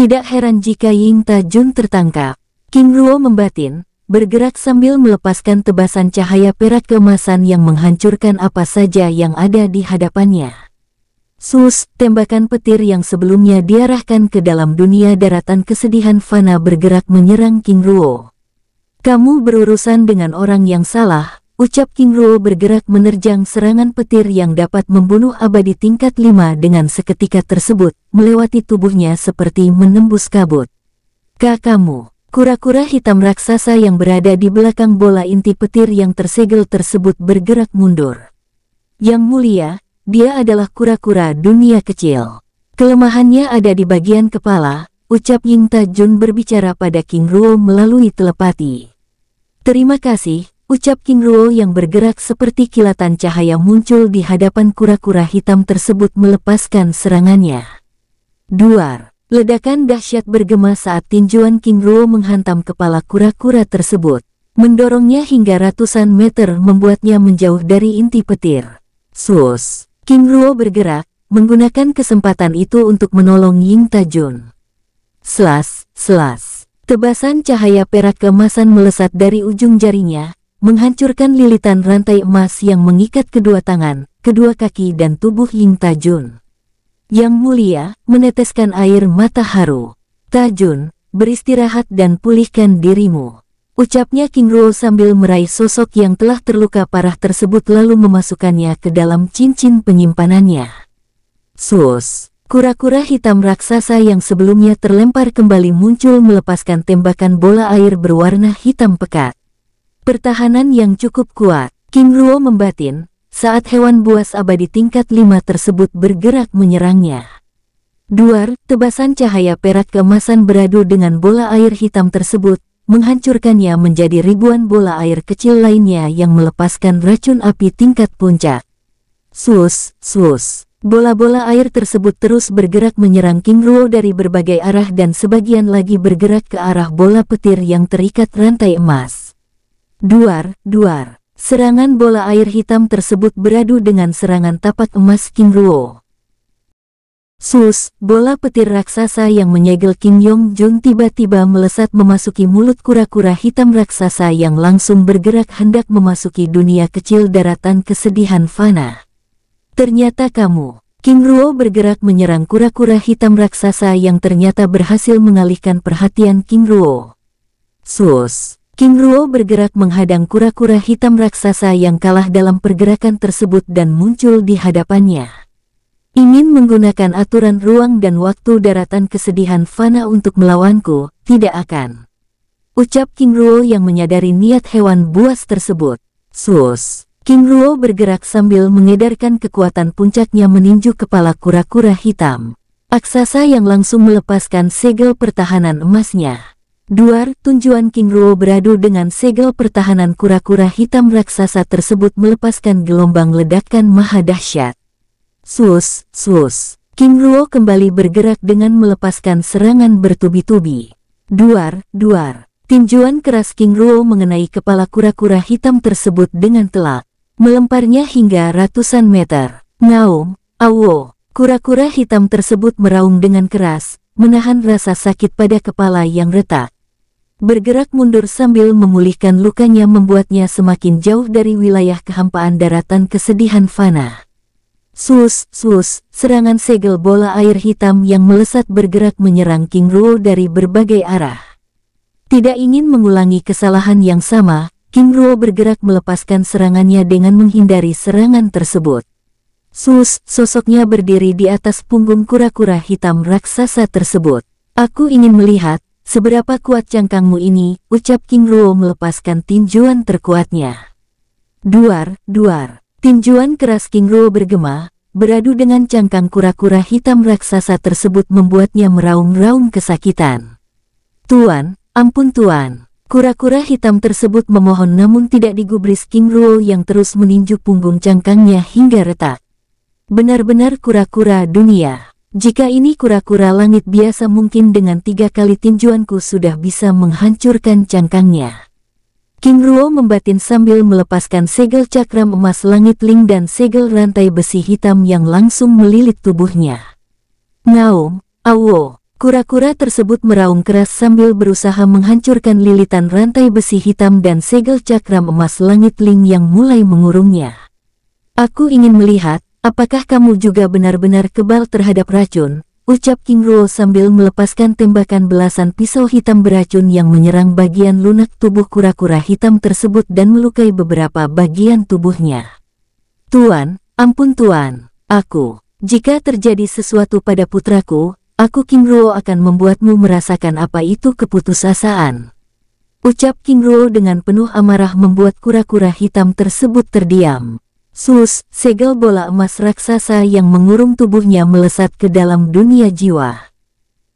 Tidak heran jika Ying Ta Jun tertangkap. King Ruo membatin, bergerak sambil melepaskan tebasan cahaya perak kemasan yang menghancurkan apa saja yang ada di hadapannya. Sus, tembakan petir yang sebelumnya diarahkan ke dalam dunia daratan kesedihan Fana bergerak menyerang King Ruo. Kamu berurusan dengan orang yang salah, ucap King Ruo bergerak menerjang serangan petir yang dapat membunuh abadi tingkat 5 dengan seketika tersebut, melewati tubuhnya seperti menembus kabut. Kakamu. Kura-kura hitam raksasa yang berada di belakang bola inti petir yang tersegel tersebut bergerak mundur. Yang mulia, dia adalah kura-kura dunia kecil. Kelemahannya ada di bagian kepala, ucap Ying Tajun berbicara pada King Ruo melalui telepati. Terima kasih, ucap King Ruo yang bergerak seperti kilatan cahaya muncul di hadapan kura-kura hitam tersebut melepaskan serangannya. Duar, ledakan dahsyat bergema saat tinjuan King Ruo menghantam kepala kura-kura tersebut mendorongnya hingga ratusan meter membuatnya menjauh dari inti petir. Sus! Kim Ruo bergerak, menggunakan kesempatan itu untuk menolong Ying Tajun. Selas, selas. Tebasan cahaya perak kemasan melesat dari ujung jarinya, menghancurkan lilitan rantai emas yang mengikat kedua tangan, kedua kaki dan tubuh Ying Tajun. Yang mulia, meneteskan air mata haru. Tajun, beristirahat dan pulihkan dirimu. Ucapnya King Ruo sambil meraih sosok yang telah terluka parah tersebut lalu memasukkannya ke dalam cincin penyimpanannya. Sus, kura-kura hitam raksasa yang sebelumnya terlempar kembali muncul melepaskan tembakan bola air berwarna hitam pekat. Pertahanan yang cukup kuat, King Ruo membatin, saat hewan buas abadi tingkat 5 tersebut bergerak menyerangnya. Duar, tebasan cahaya perak kemasan beradu dengan bola air hitam tersebut, menghancurkannya menjadi ribuan bola air kecil lainnya yang melepaskan racun api tingkat puncak. Sus, sus. Bola-bola air tersebut terus bergerak menyerang King Ruo dari berbagai arah dan sebagian lagi bergerak ke arah bola petir yang terikat rantai emas. Duar, duar. Serangan bola air hitam tersebut beradu dengan serangan tapak emas King Ruo. Sus, bola petir raksasa yang menyegel King Yong Jun tiba-tiba melesat memasuki mulut kura-kura hitam raksasa yang langsung bergerak hendak memasuki dunia kecil daratan kesedihan Fana. Ternyata kamu, King Ruo bergerak menyerang kura-kura hitam raksasa yang ternyata berhasil mengalihkan perhatian King Ruo. Sus, King Ruo bergerak menghadang kura-kura hitam raksasa yang kalah dalam pergerakan tersebut dan muncul di hadapannya. Ingin menggunakan aturan ruang dan waktu daratan kesedihan Fana untuk melawanku, tidak akan. Ucap King Ruo yang menyadari niat hewan buas tersebut. Sus. King Ruo bergerak sambil mengedarkan kekuatan puncaknya meninju kepala kura-kura hitam. Aksasa yang langsung melepaskan segel pertahanan emasnya. Duar tunjuan King Ruo beradu dengan segel pertahanan kura-kura hitam raksasa tersebut melepaskan gelombang ledakan maha dahsyat. Sus, sus. Kim Ruo kembali bergerak dengan melepaskan serangan bertubi-tubi. Duar, duar. Tinjuan keras King Ruo mengenai kepala kura-kura hitam tersebut dengan telak, melemparnya hingga ratusan meter. Ngaum, awo, kura-kura hitam tersebut meraung dengan keras, menahan rasa sakit pada kepala yang retak. Bergerak mundur sambil memulihkan lukanya membuatnya semakin jauh dari wilayah kehampaan daratan kesedihan Fana. Sus, sus, serangan segel bola air hitam yang melesat bergerak menyerang King Ruo dari berbagai arah. Tidak ingin mengulangi kesalahan yang sama, King Ruo bergerak melepaskan serangannya dengan menghindari serangan tersebut. Sus, sosoknya berdiri di atas punggung kura-kura hitam raksasa tersebut. Aku ingin melihat, seberapa kuat cangkangmu ini, ucap King Ruo melepaskan tinjuan terkuatnya. Duar, duar. Tinjuan keras King Ruo bergema, beradu dengan cangkang kura-kura hitam raksasa tersebut membuatnya meraung-raung kesakitan. Tuan, ampun tuan. Kura-kura hitam tersebut memohon namun tidak digubris King Ruo yang terus meninju punggung cangkangnya hingga retak. Benar-benar kura-kura dunia. Jika ini kura-kura langit biasa mungkin dengan tiga kali tinjuanku sudah bisa menghancurkan cangkangnya. King Ruo membatin sambil melepaskan segel cakram emas langit Ling dan segel rantai besi hitam yang langsung melilit tubuhnya. Naum, awo, kura-kura tersebut meraung keras sambil berusaha menghancurkan lilitan rantai besi hitam dan segel cakram emas langit Ling yang mulai mengurungnya. Aku ingin melihat, apakah kamu juga benar-benar kebal terhadap racun, ucap King Ruo sambil melepaskan tembakan belasan pisau hitam beracun yang menyerang bagian lunak tubuh kura-kura hitam tersebut dan melukai beberapa bagian tubuhnya. Tuan, ampun tuan, aku, jika terjadi sesuatu pada putraku, aku King Ruo akan membuatmu merasakan apa itu keputusasaan. Ucap King Ruo dengan penuh amarah membuat kura-kura hitam tersebut terdiam. Sus, segel bola emas raksasa yang mengurung tubuhnya melesat ke dalam dunia jiwa.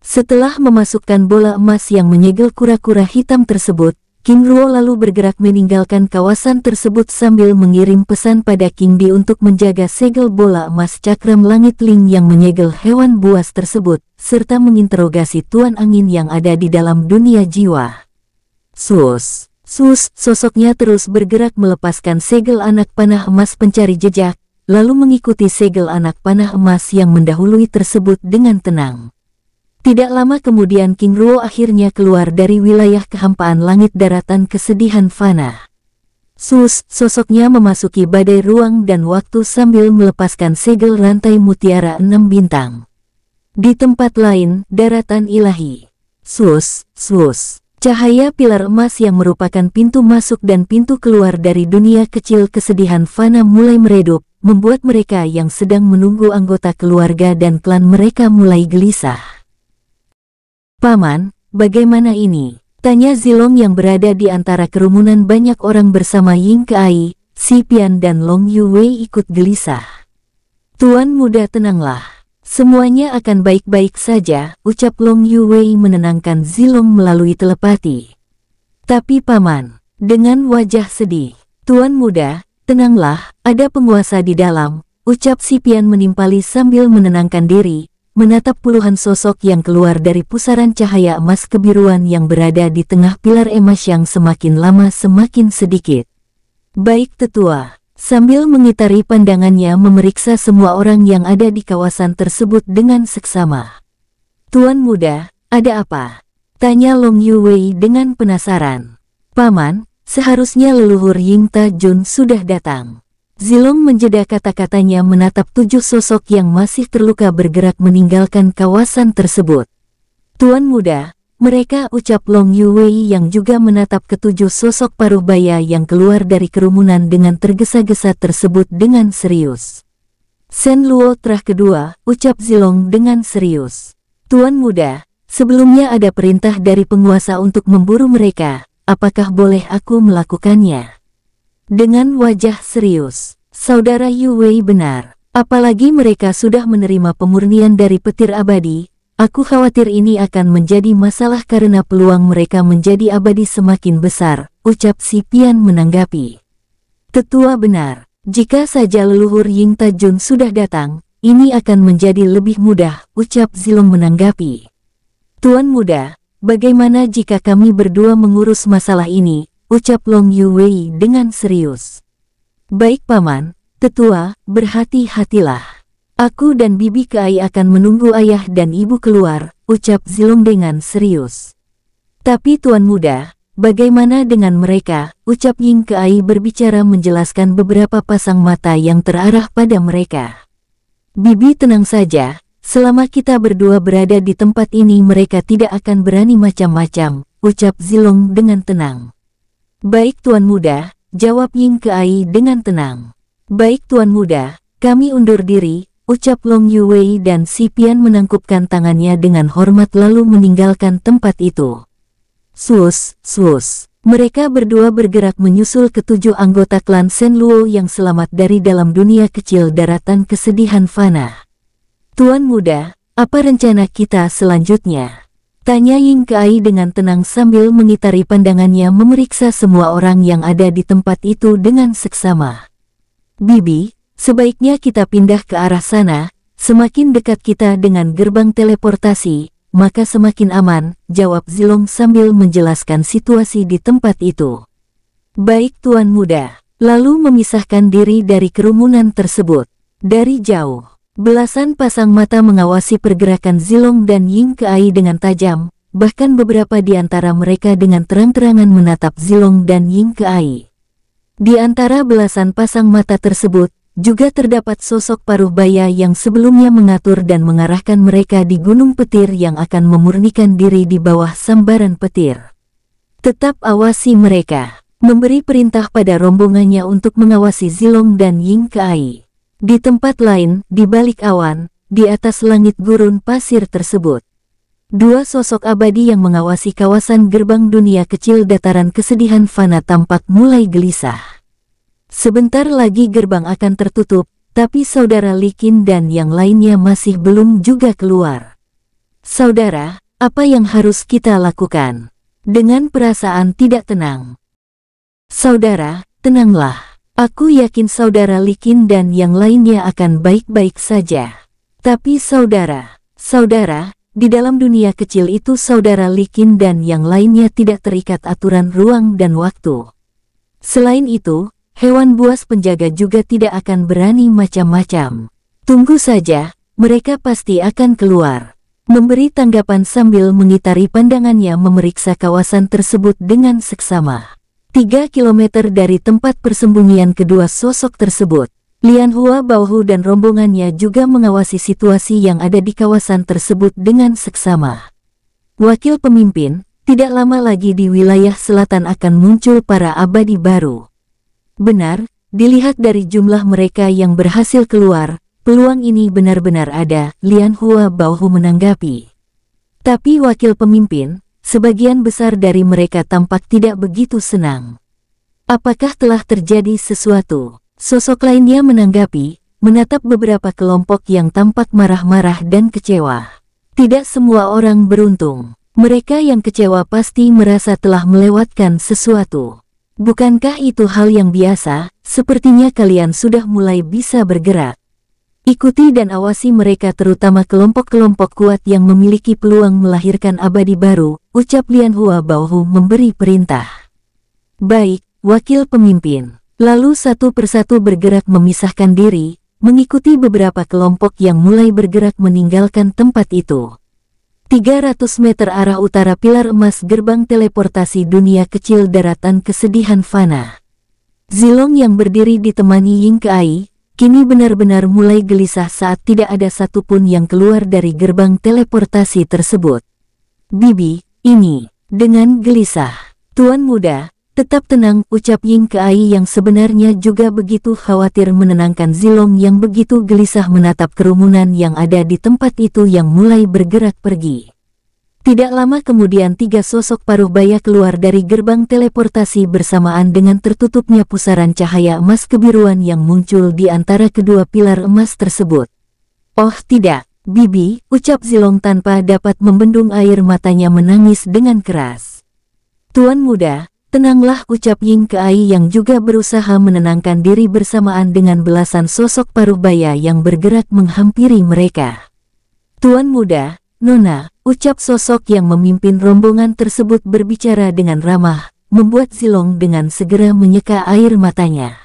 Setelah memasukkan bola emas yang menyegel kura-kura hitam tersebut, King Ruo lalu bergerak meninggalkan kawasan tersebut sambil mengirim pesan pada King Bi untuk menjaga segel bola emas cakram langit Ling yang menyegel hewan buas tersebut, serta menginterogasi Tuan Angin yang ada di dalam dunia jiwa. Sus Sus, sosoknya terus bergerak melepaskan segel anak panah emas pencari jejak, lalu mengikuti segel anak panah emas yang mendahului tersebut dengan tenang. Tidak lama kemudian King Ruo akhirnya keluar dari wilayah kehampaan langit daratan kesedihan Fana. Sus, sosoknya memasuki badai ruang dan waktu sambil melepaskan segel rantai mutiara enam bintang. Di tempat lain, daratan ilahi. Sus, sus. Cahaya pilar emas yang merupakan pintu masuk dan pintu keluar dari dunia kecil kesedihan Fana mulai meredup, membuat mereka yang sedang menunggu anggota keluarga dan klan mereka mulai gelisah. Paman, bagaimana ini? Tanya Zilong yang berada di antara kerumunan banyak orang bersama Ying Kai, Si Pian dan Long Yue ikut gelisah. Tuan muda tenanglah. Semuanya akan baik-baik saja, ucap Long Yuwei menenangkan Zilong melalui telepati. Tapi paman, dengan wajah sedih, Tuan muda, tenanglah, ada penguasa di dalam, ucap Sipian menimpali sambil menenangkan diri, menatap puluhan sosok yang keluar dari pusaran cahaya emas kebiruan yang berada di tengah pilar emas yang semakin lama semakin sedikit. Baik tetua, Sambil mengitari pandangannya memeriksa semua orang yang ada di kawasan tersebut dengan seksama. Tuan muda, ada apa? Tanya Long Wei dengan penasaran. Paman, seharusnya leluhur Ying Ta Jun sudah datang. Zilong menjeda kata-katanya menatap tujuh sosok yang masih terluka bergerak meninggalkan kawasan tersebut. Tuan muda, mereka ucap Long Wei yang juga menatap ketujuh sosok parubaya yang keluar dari kerumunan dengan tergesa-gesa tersebut dengan serius. Sen Luo terah kedua, ucap Zilong dengan serius. Tuan muda, sebelumnya ada perintah dari penguasa untuk memburu mereka, apakah boleh aku melakukannya? Dengan wajah serius, saudara Wei benar. Apalagi mereka sudah menerima pemurnian dari petir abadi, Aku khawatir ini akan menjadi masalah karena peluang mereka menjadi abadi semakin besar, ucap si Pian menanggapi. Tetua benar, jika saja leluhur Ying Tajun sudah datang, ini akan menjadi lebih mudah, ucap Zilong menanggapi. Tuan muda, bagaimana jika kami berdua mengurus masalah ini, ucap Long Wei dengan serius. Baik paman, tetua, berhati-hatilah. Aku dan Bibi Kai akan menunggu ayah dan ibu keluar, ucap Zilong dengan serius. Tapi Tuan Muda, bagaimana dengan mereka? Ucap Ying Kai berbicara menjelaskan beberapa pasang mata yang terarah pada mereka. Bibi tenang saja, selama kita berdua berada di tempat ini mereka tidak akan berani macam-macam, ucap Zilong dengan tenang. Baik Tuan Muda, jawab Ying Kai dengan tenang. Baik Tuan Muda, kami undur diri, ucap Long Yuwei dan Si Pian menangkupkan tangannya dengan hormat lalu meninggalkan tempat itu. Sus, sus. Mereka berdua bergerak menyusul ketujuh anggota klan Shen Luo yang selamat dari dalam dunia kecil daratan kesedihan Fana. Tuan muda, apa rencana kita selanjutnya? Tanya Ying Kai dengan tenang sambil mengitari pandangannya memeriksa semua orang yang ada di tempat itu dengan seksama. Bibi, Sebaiknya kita pindah ke arah sana, semakin dekat kita dengan gerbang teleportasi, maka semakin aman, jawab Zilong sambil menjelaskan situasi di tempat itu. Baik Tuan Muda, lalu memisahkan diri dari kerumunan tersebut. Dari jauh, belasan pasang mata mengawasi pergerakan Zilong dan Ying Ke Ai dengan tajam, bahkan beberapa di antara mereka dengan terang-terangan menatap Zilong dan Ying Ke Ai. Di antara belasan pasang mata tersebut, juga terdapat sosok paruh baya yang sebelumnya mengatur dan mengarahkan mereka di gunung petir yang akan memurnikan diri di bawah sambaran petir. Tetap awasi mereka, memberi perintah pada rombongannya untuk mengawasi Zilong dan Ying Kai. Di tempat lain, di balik awan, di atas langit gurun pasir tersebut. Dua sosok abadi yang mengawasi kawasan gerbang dunia kecil dataran kesedihan fana tampak mulai gelisah. Sebentar lagi gerbang akan tertutup, tapi saudara Likin dan yang lainnya masih belum juga keluar. Saudara, apa yang harus kita lakukan? Dengan perasaan tidak tenang. Saudara, tenanglah. Aku yakin saudara Likin dan yang lainnya akan baik-baik saja. Tapi saudara, saudara, di dalam dunia kecil itu saudara Likin dan yang lainnya tidak terikat aturan ruang dan waktu. Selain itu, hewan buas penjaga juga tidak akan berani macam-macam. Tunggu saja, mereka pasti akan keluar. Memberi tanggapan sambil mengitari pandangannya memeriksa kawasan tersebut dengan seksama. Tiga kilometer dari tempat persembunyian kedua sosok tersebut, Lian Hua Baohu dan rombongannya juga mengawasi situasi yang ada di kawasan tersebut dengan seksama. Wakil pemimpin, tidak lama lagi di wilayah selatan akan muncul para abadi baru. Benar, dilihat dari jumlah mereka yang berhasil keluar, peluang ini benar-benar ada, Lian Hua Baohu menanggapi. Tapi wakil pemimpin, sebagian besar dari mereka tampak tidak begitu senang. Apakah telah terjadi sesuatu? Sosok lainnya menanggapi, menatap beberapa kelompok yang tampak marah-marah dan kecewa. Tidak semua orang beruntung. Mereka yang kecewa pasti merasa telah melewatkan sesuatu. Bukankah itu hal yang biasa? Sepertinya kalian sudah mulai bisa bergerak. Ikuti dan awasi mereka terutama kelompok-kelompok kuat yang memiliki peluang melahirkan abadi baru, ucap Lian Hua Baohu memberi perintah. Baik, wakil pemimpin. Lalu satu persatu bergerak memisahkan diri, mengikuti beberapa kelompok yang mulai bergerak meninggalkan tempat itu. 300 meter arah utara pilar emas gerbang teleportasi dunia kecil daratan kesedihan Fana. Zilong yang berdiri ditemani Ying Kai kini benar-benar mulai gelisah saat tidak ada satupun yang keluar dari gerbang teleportasi tersebut. Bibi, ini, dengan gelisah, Tuan Muda, Tetap tenang, ucap Ying ke Ai yang sebenarnya juga begitu khawatir menenangkan Zilong yang begitu gelisah menatap kerumunan yang ada di tempat itu yang mulai bergerak pergi. Tidak lama kemudian tiga sosok paruh baya keluar dari gerbang teleportasi bersamaan dengan tertutupnya pusaran cahaya emas kebiruan yang muncul di antara kedua pilar emas tersebut. Oh tidak, Bibi, ucap Zilong tanpa dapat membendung air matanya menangis dengan keras. Tuan muda, Tenanglah ucap Ying ke Ai yang juga berusaha menenangkan diri bersamaan dengan belasan sosok paruh baya yang bergerak menghampiri mereka. Tuan muda, Nona, ucap sosok yang memimpin rombongan tersebut berbicara dengan ramah, membuat Zilong dengan segera menyeka air matanya.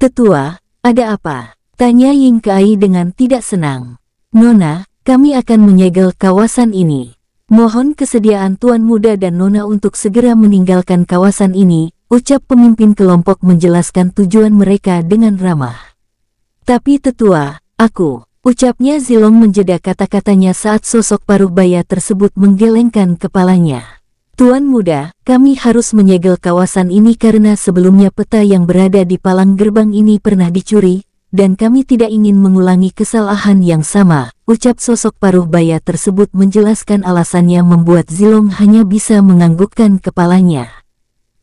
Tetua, ada apa? Tanya Ying ke Ai dengan tidak senang. Nona, kami akan menyegel kawasan ini. Mohon kesediaan Tuan Muda dan Nona untuk segera meninggalkan kawasan ini, ucap pemimpin kelompok menjelaskan tujuan mereka dengan ramah. Tapi tetua, aku, ucapnya Zilong menjeda kata-katanya saat sosok paruh baya tersebut menggelengkan kepalanya. Tuan Muda, kami harus menyegel kawasan ini karena sebelumnya peta yang berada di palang gerbang ini pernah dicuri, dan kami tidak ingin mengulangi kesalahan yang sama, ucap sosok paruh baya tersebut menjelaskan alasannya membuat Zilong hanya bisa menganggukkan kepalanya.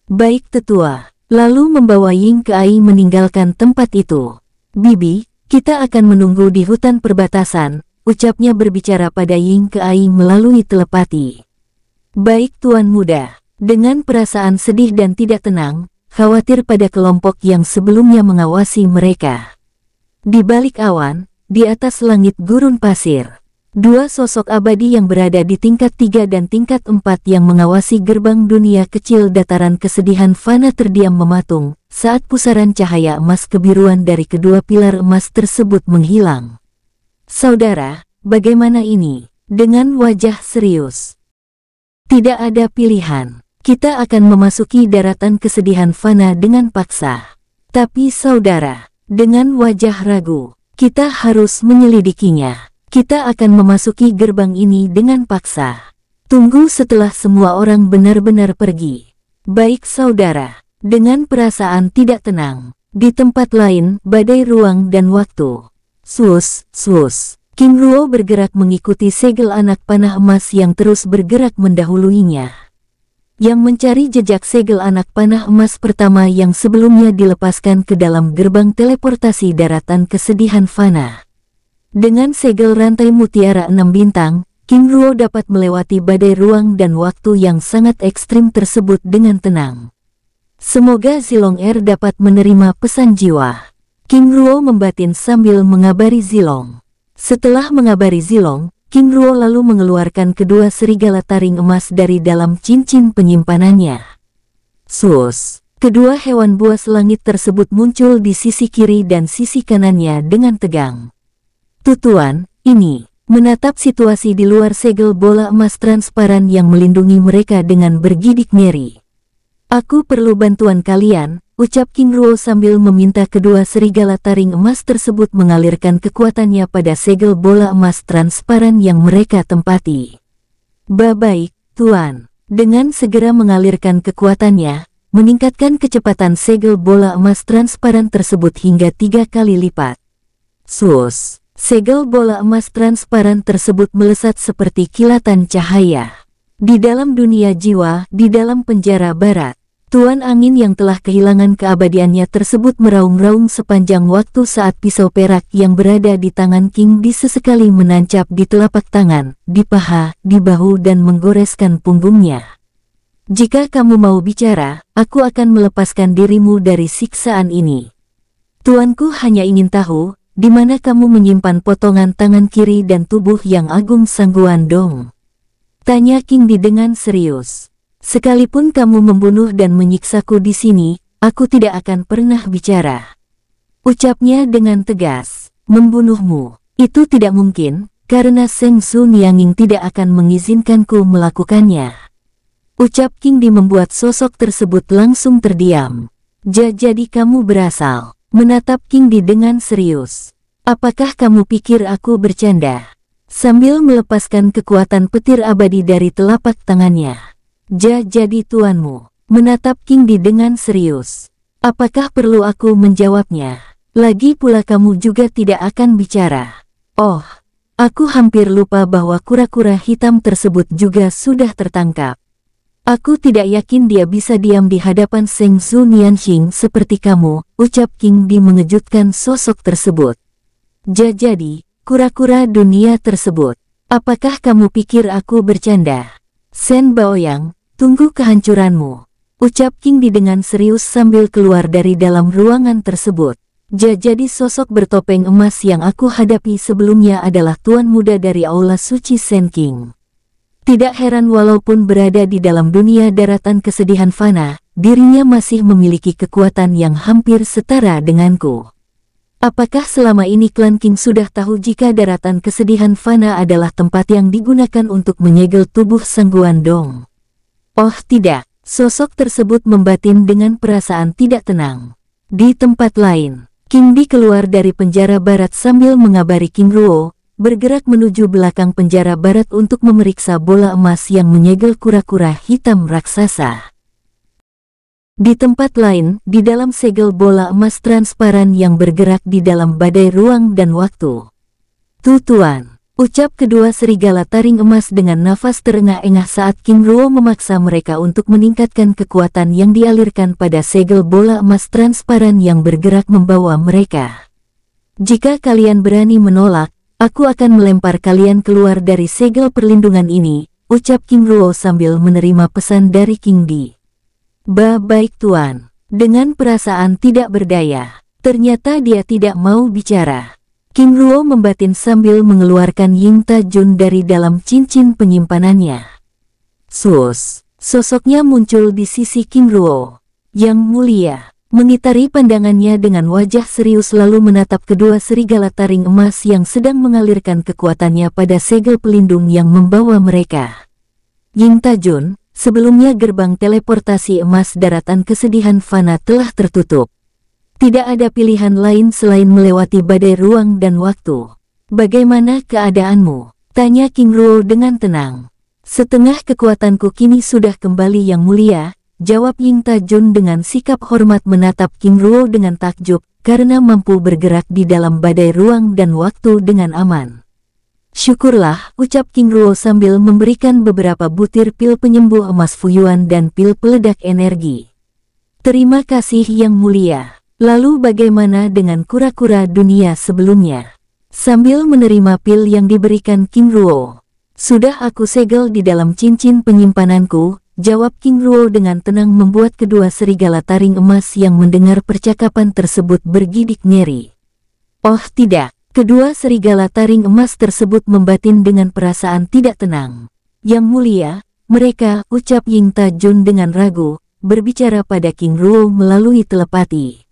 Baik tetua, lalu membawa Ying ke Ai meninggalkan tempat itu. Bibi, kita akan menunggu di hutan perbatasan, ucapnya berbicara pada Ying ke Ai melalui telepati. Baik Tuan Muda, dengan perasaan sedih dan tidak tenang, khawatir pada kelompok yang sebelumnya mengawasi mereka. Di balik awan, di atas langit gurun pasir, dua sosok abadi yang berada di tingkat tiga dan tingkat empat yang mengawasi gerbang dunia kecil dataran kesedihan Fana terdiam mematung saat pusaran cahaya emas kebiruan dari kedua pilar emas tersebut menghilang. Saudara, bagaimana ini? Dengan wajah serius. Tidak ada pilihan. Kita akan memasuki daratan kesedihan Fana dengan paksa. Tapi saudara, dengan wajah ragu, kita harus menyelidikinya. Kita akan memasuki gerbang ini dengan paksa. Tunggu setelah semua orang benar-benar pergi. Baik saudara, dengan perasaan tidak tenang. Di tempat lain, badai ruang dan waktu. Sus, sus. Kim Ruo bergerak mengikuti segel anak panah emas yang terus bergerak mendahuluinya yang mencari jejak segel anak panah emas pertama yang sebelumnya dilepaskan ke dalam gerbang teleportasi daratan kesedihan Fana. Dengan segel rantai mutiara enam bintang, King Ruo dapat melewati badai ruang dan waktu yang sangat ekstrim tersebut dengan tenang. Semoga Zilong Er dapat menerima pesan jiwa. King Ruo membatin sambil mengabari Zilong. Setelah mengabari Zilong, Ruo lalu mengeluarkan kedua serigala taring emas dari dalam cincin penyimpanannya. Sus, kedua hewan buas langit tersebut muncul di sisi kiri dan sisi kanannya dengan tegang. Tutuan, ini, menatap situasi di luar segel bola emas transparan yang melindungi mereka dengan bergidik nyeri. Aku perlu bantuan kalian, ucap King Ruo sambil meminta kedua serigala taring emas tersebut mengalirkan kekuatannya pada segel bola emas transparan yang mereka tempati. Baik, Tuan. Dengan segera mengalirkan kekuatannya, meningkatkan kecepatan segel bola emas transparan tersebut hingga tiga kali lipat. Sus, segel bola emas transparan tersebut melesat seperti kilatan cahaya. Di dalam dunia jiwa, di dalam penjara barat, Tuan angin yang telah kehilangan keabadiannya tersebut meraung-raung sepanjang waktu saat pisau perak yang berada di tangan King disesekali menancap di telapak tangan, di paha, di bahu dan menggoreskan punggungnya. Jika kamu mau bicara, aku akan melepaskan dirimu dari siksaan ini. Tuanku hanya ingin tahu, di mana kamu menyimpan potongan tangan kiri dan tubuh yang agung sangguan dong? Tanya King Di dengan serius. Sekalipun kamu membunuh dan menyiksaku di sini, aku tidak akan pernah bicara. Ucapnya dengan tegas, membunuhmu. Itu tidak mungkin, karena Seng Su Nianging tidak akan mengizinkanku melakukannya. Ucap King Di membuat sosok tersebut langsung terdiam. jadi kamu berasal, menatap King Di dengan serius. Apakah kamu pikir aku bercanda? Sambil melepaskan kekuatan petir abadi dari telapak tangannya. Ja jadi tuanmu, menatap King Di dengan serius. Apakah perlu aku menjawabnya? Lagi pula kamu juga tidak akan bicara. Oh, aku hampir lupa bahwa kura-kura hitam tersebut juga sudah tertangkap. Aku tidak yakin dia bisa diam di hadapan Seng Su Nianxing seperti kamu, ucap King Di mengejutkan sosok tersebut. Ja jadi, kura-kura dunia tersebut, apakah kamu pikir aku bercanda? Sen Baoyang, Tunggu kehancuranmu, ucap King di dengan serius sambil keluar dari dalam ruangan tersebut. jadi sosok bertopeng emas yang aku hadapi sebelumnya adalah tuan muda dari Aula Suci Sen King. Tidak heran walaupun berada di dalam dunia daratan kesedihan fana, dirinya masih memiliki kekuatan yang hampir setara denganku. Apakah selama ini klan King sudah tahu jika daratan kesedihan fana adalah tempat yang digunakan untuk menyegel tubuh sangguan dong? Oh tidak, sosok tersebut membatin dengan perasaan tidak tenang. Di tempat lain, King Bi keluar dari penjara barat sambil mengabari King Ruo, bergerak menuju belakang penjara barat untuk memeriksa bola emas yang menyegel kura-kura hitam raksasa. Di tempat lain, di dalam segel bola emas transparan yang bergerak di dalam badai ruang dan waktu. Tutuan. Ucap kedua serigala taring emas dengan nafas terengah-engah saat King Ruo memaksa mereka untuk meningkatkan kekuatan yang dialirkan pada segel bola emas transparan yang bergerak membawa mereka. Jika kalian berani menolak, aku akan melempar kalian keluar dari segel perlindungan ini, ucap King Ruo sambil menerima pesan dari King Di. Ba baik tuan, dengan perasaan tidak berdaya, ternyata dia tidak mau bicara. Kim Ruo membatin sambil mengeluarkan Ying Ta Jun dari dalam cincin penyimpanannya. Sus, sosoknya muncul di sisi Kim Ruo. Yang mulia, mengitari pandangannya dengan wajah serius lalu menatap kedua serigala taring emas yang sedang mengalirkan kekuatannya pada segel pelindung yang membawa mereka. Ying Ta Jun, sebelumnya gerbang teleportasi emas daratan kesedihan Fana telah tertutup. Tidak ada pilihan lain selain melewati badai ruang dan waktu. Bagaimana keadaanmu? Tanya King Ruo dengan tenang. Setengah kekuatanku kini sudah kembali yang mulia, jawab Ying Jun dengan sikap hormat menatap King Ruo dengan takjub karena mampu bergerak di dalam badai ruang dan waktu dengan aman. Syukurlah, ucap King Ruo sambil memberikan beberapa butir pil penyembuh emas Fuyuan dan pil peledak energi. Terima kasih yang mulia. Lalu bagaimana dengan kura-kura dunia sebelumnya? Sambil menerima pil yang diberikan King Ruo. Sudah aku segel di dalam cincin penyimpananku, jawab King Ruo dengan tenang membuat kedua serigala taring emas yang mendengar percakapan tersebut bergidik nyeri. Oh tidak, kedua serigala taring emas tersebut membatin dengan perasaan tidak tenang. Yang mulia, mereka, ucap Ying Ta Jun dengan ragu, berbicara pada King Ruo melalui telepati.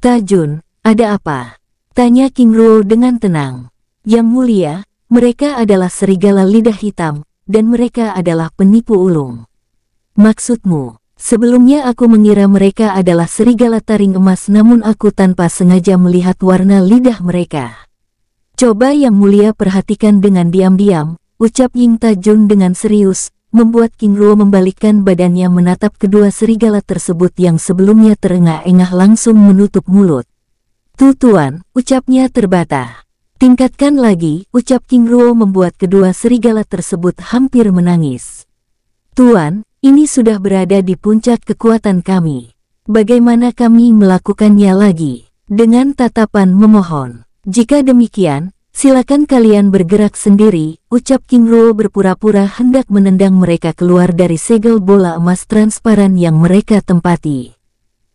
Tajun, ada apa? Tanya King Ruo dengan tenang. Yang mulia, mereka adalah serigala lidah hitam, dan mereka adalah penipu ulung. Maksudmu, sebelumnya aku mengira mereka adalah serigala taring emas namun aku tanpa sengaja melihat warna lidah mereka. Coba yang mulia perhatikan dengan diam-diam, ucap Ying Tajun dengan serius, membuat King Ruo membalikkan badannya menatap kedua serigala tersebut yang sebelumnya terengah-engah langsung menutup mulut. Tutuan, tuan, ucapnya terbata. Tingkatkan lagi, ucap King Ruo membuat kedua serigala tersebut hampir menangis. Tuan, ini sudah berada di puncak kekuatan kami. Bagaimana kami melakukannya lagi? Dengan tatapan memohon. Jika demikian, Silakan kalian bergerak sendiri, ucap King Ruo berpura-pura hendak menendang mereka keluar dari segel bola emas transparan yang mereka tempati.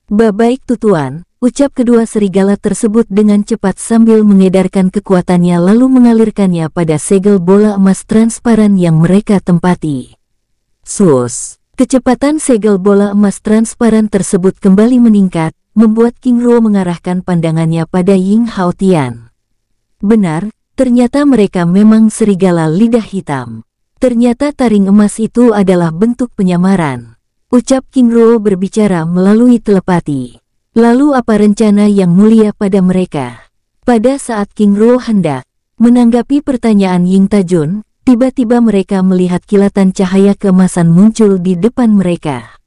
Baik tutuan, ucap kedua serigala tersebut dengan cepat sambil mengedarkan kekuatannya lalu mengalirkannya pada segel bola emas transparan yang mereka tempati. Sus, kecepatan segel bola emas transparan tersebut kembali meningkat, membuat King Ruo mengarahkan pandangannya pada Ying Hao Tian. Benar, ternyata mereka memang serigala lidah hitam. Ternyata taring emas itu adalah bentuk penyamaran. Ucap King Ruo berbicara melalui telepati. Lalu apa rencana yang mulia pada mereka? Pada saat King Ruo hendak menanggapi pertanyaan Ying Tajun, tiba-tiba mereka melihat kilatan cahaya kemasan muncul di depan mereka.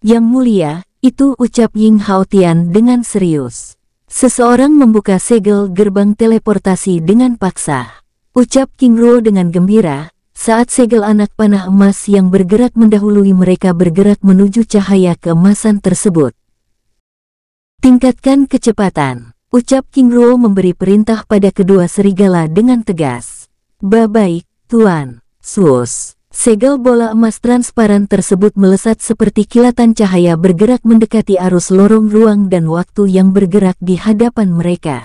Yang mulia, itu ucap Ying Haotian dengan serius. Seseorang membuka segel gerbang teleportasi dengan paksa. Ucap King Ruo dengan gembira, saat segel anak panah emas yang bergerak mendahului mereka bergerak menuju cahaya keemasan tersebut. Tingkatkan kecepatan. Ucap King Ruo memberi perintah pada kedua serigala dengan tegas. Baik, Tuan. Sus. Segel bola emas transparan tersebut melesat seperti kilatan cahaya bergerak mendekati arus lorong ruang dan waktu yang bergerak di hadapan mereka.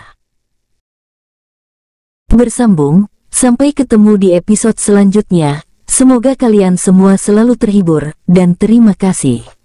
Bersambung, sampai ketemu di episode selanjutnya. Semoga kalian semua selalu terhibur, dan terima kasih.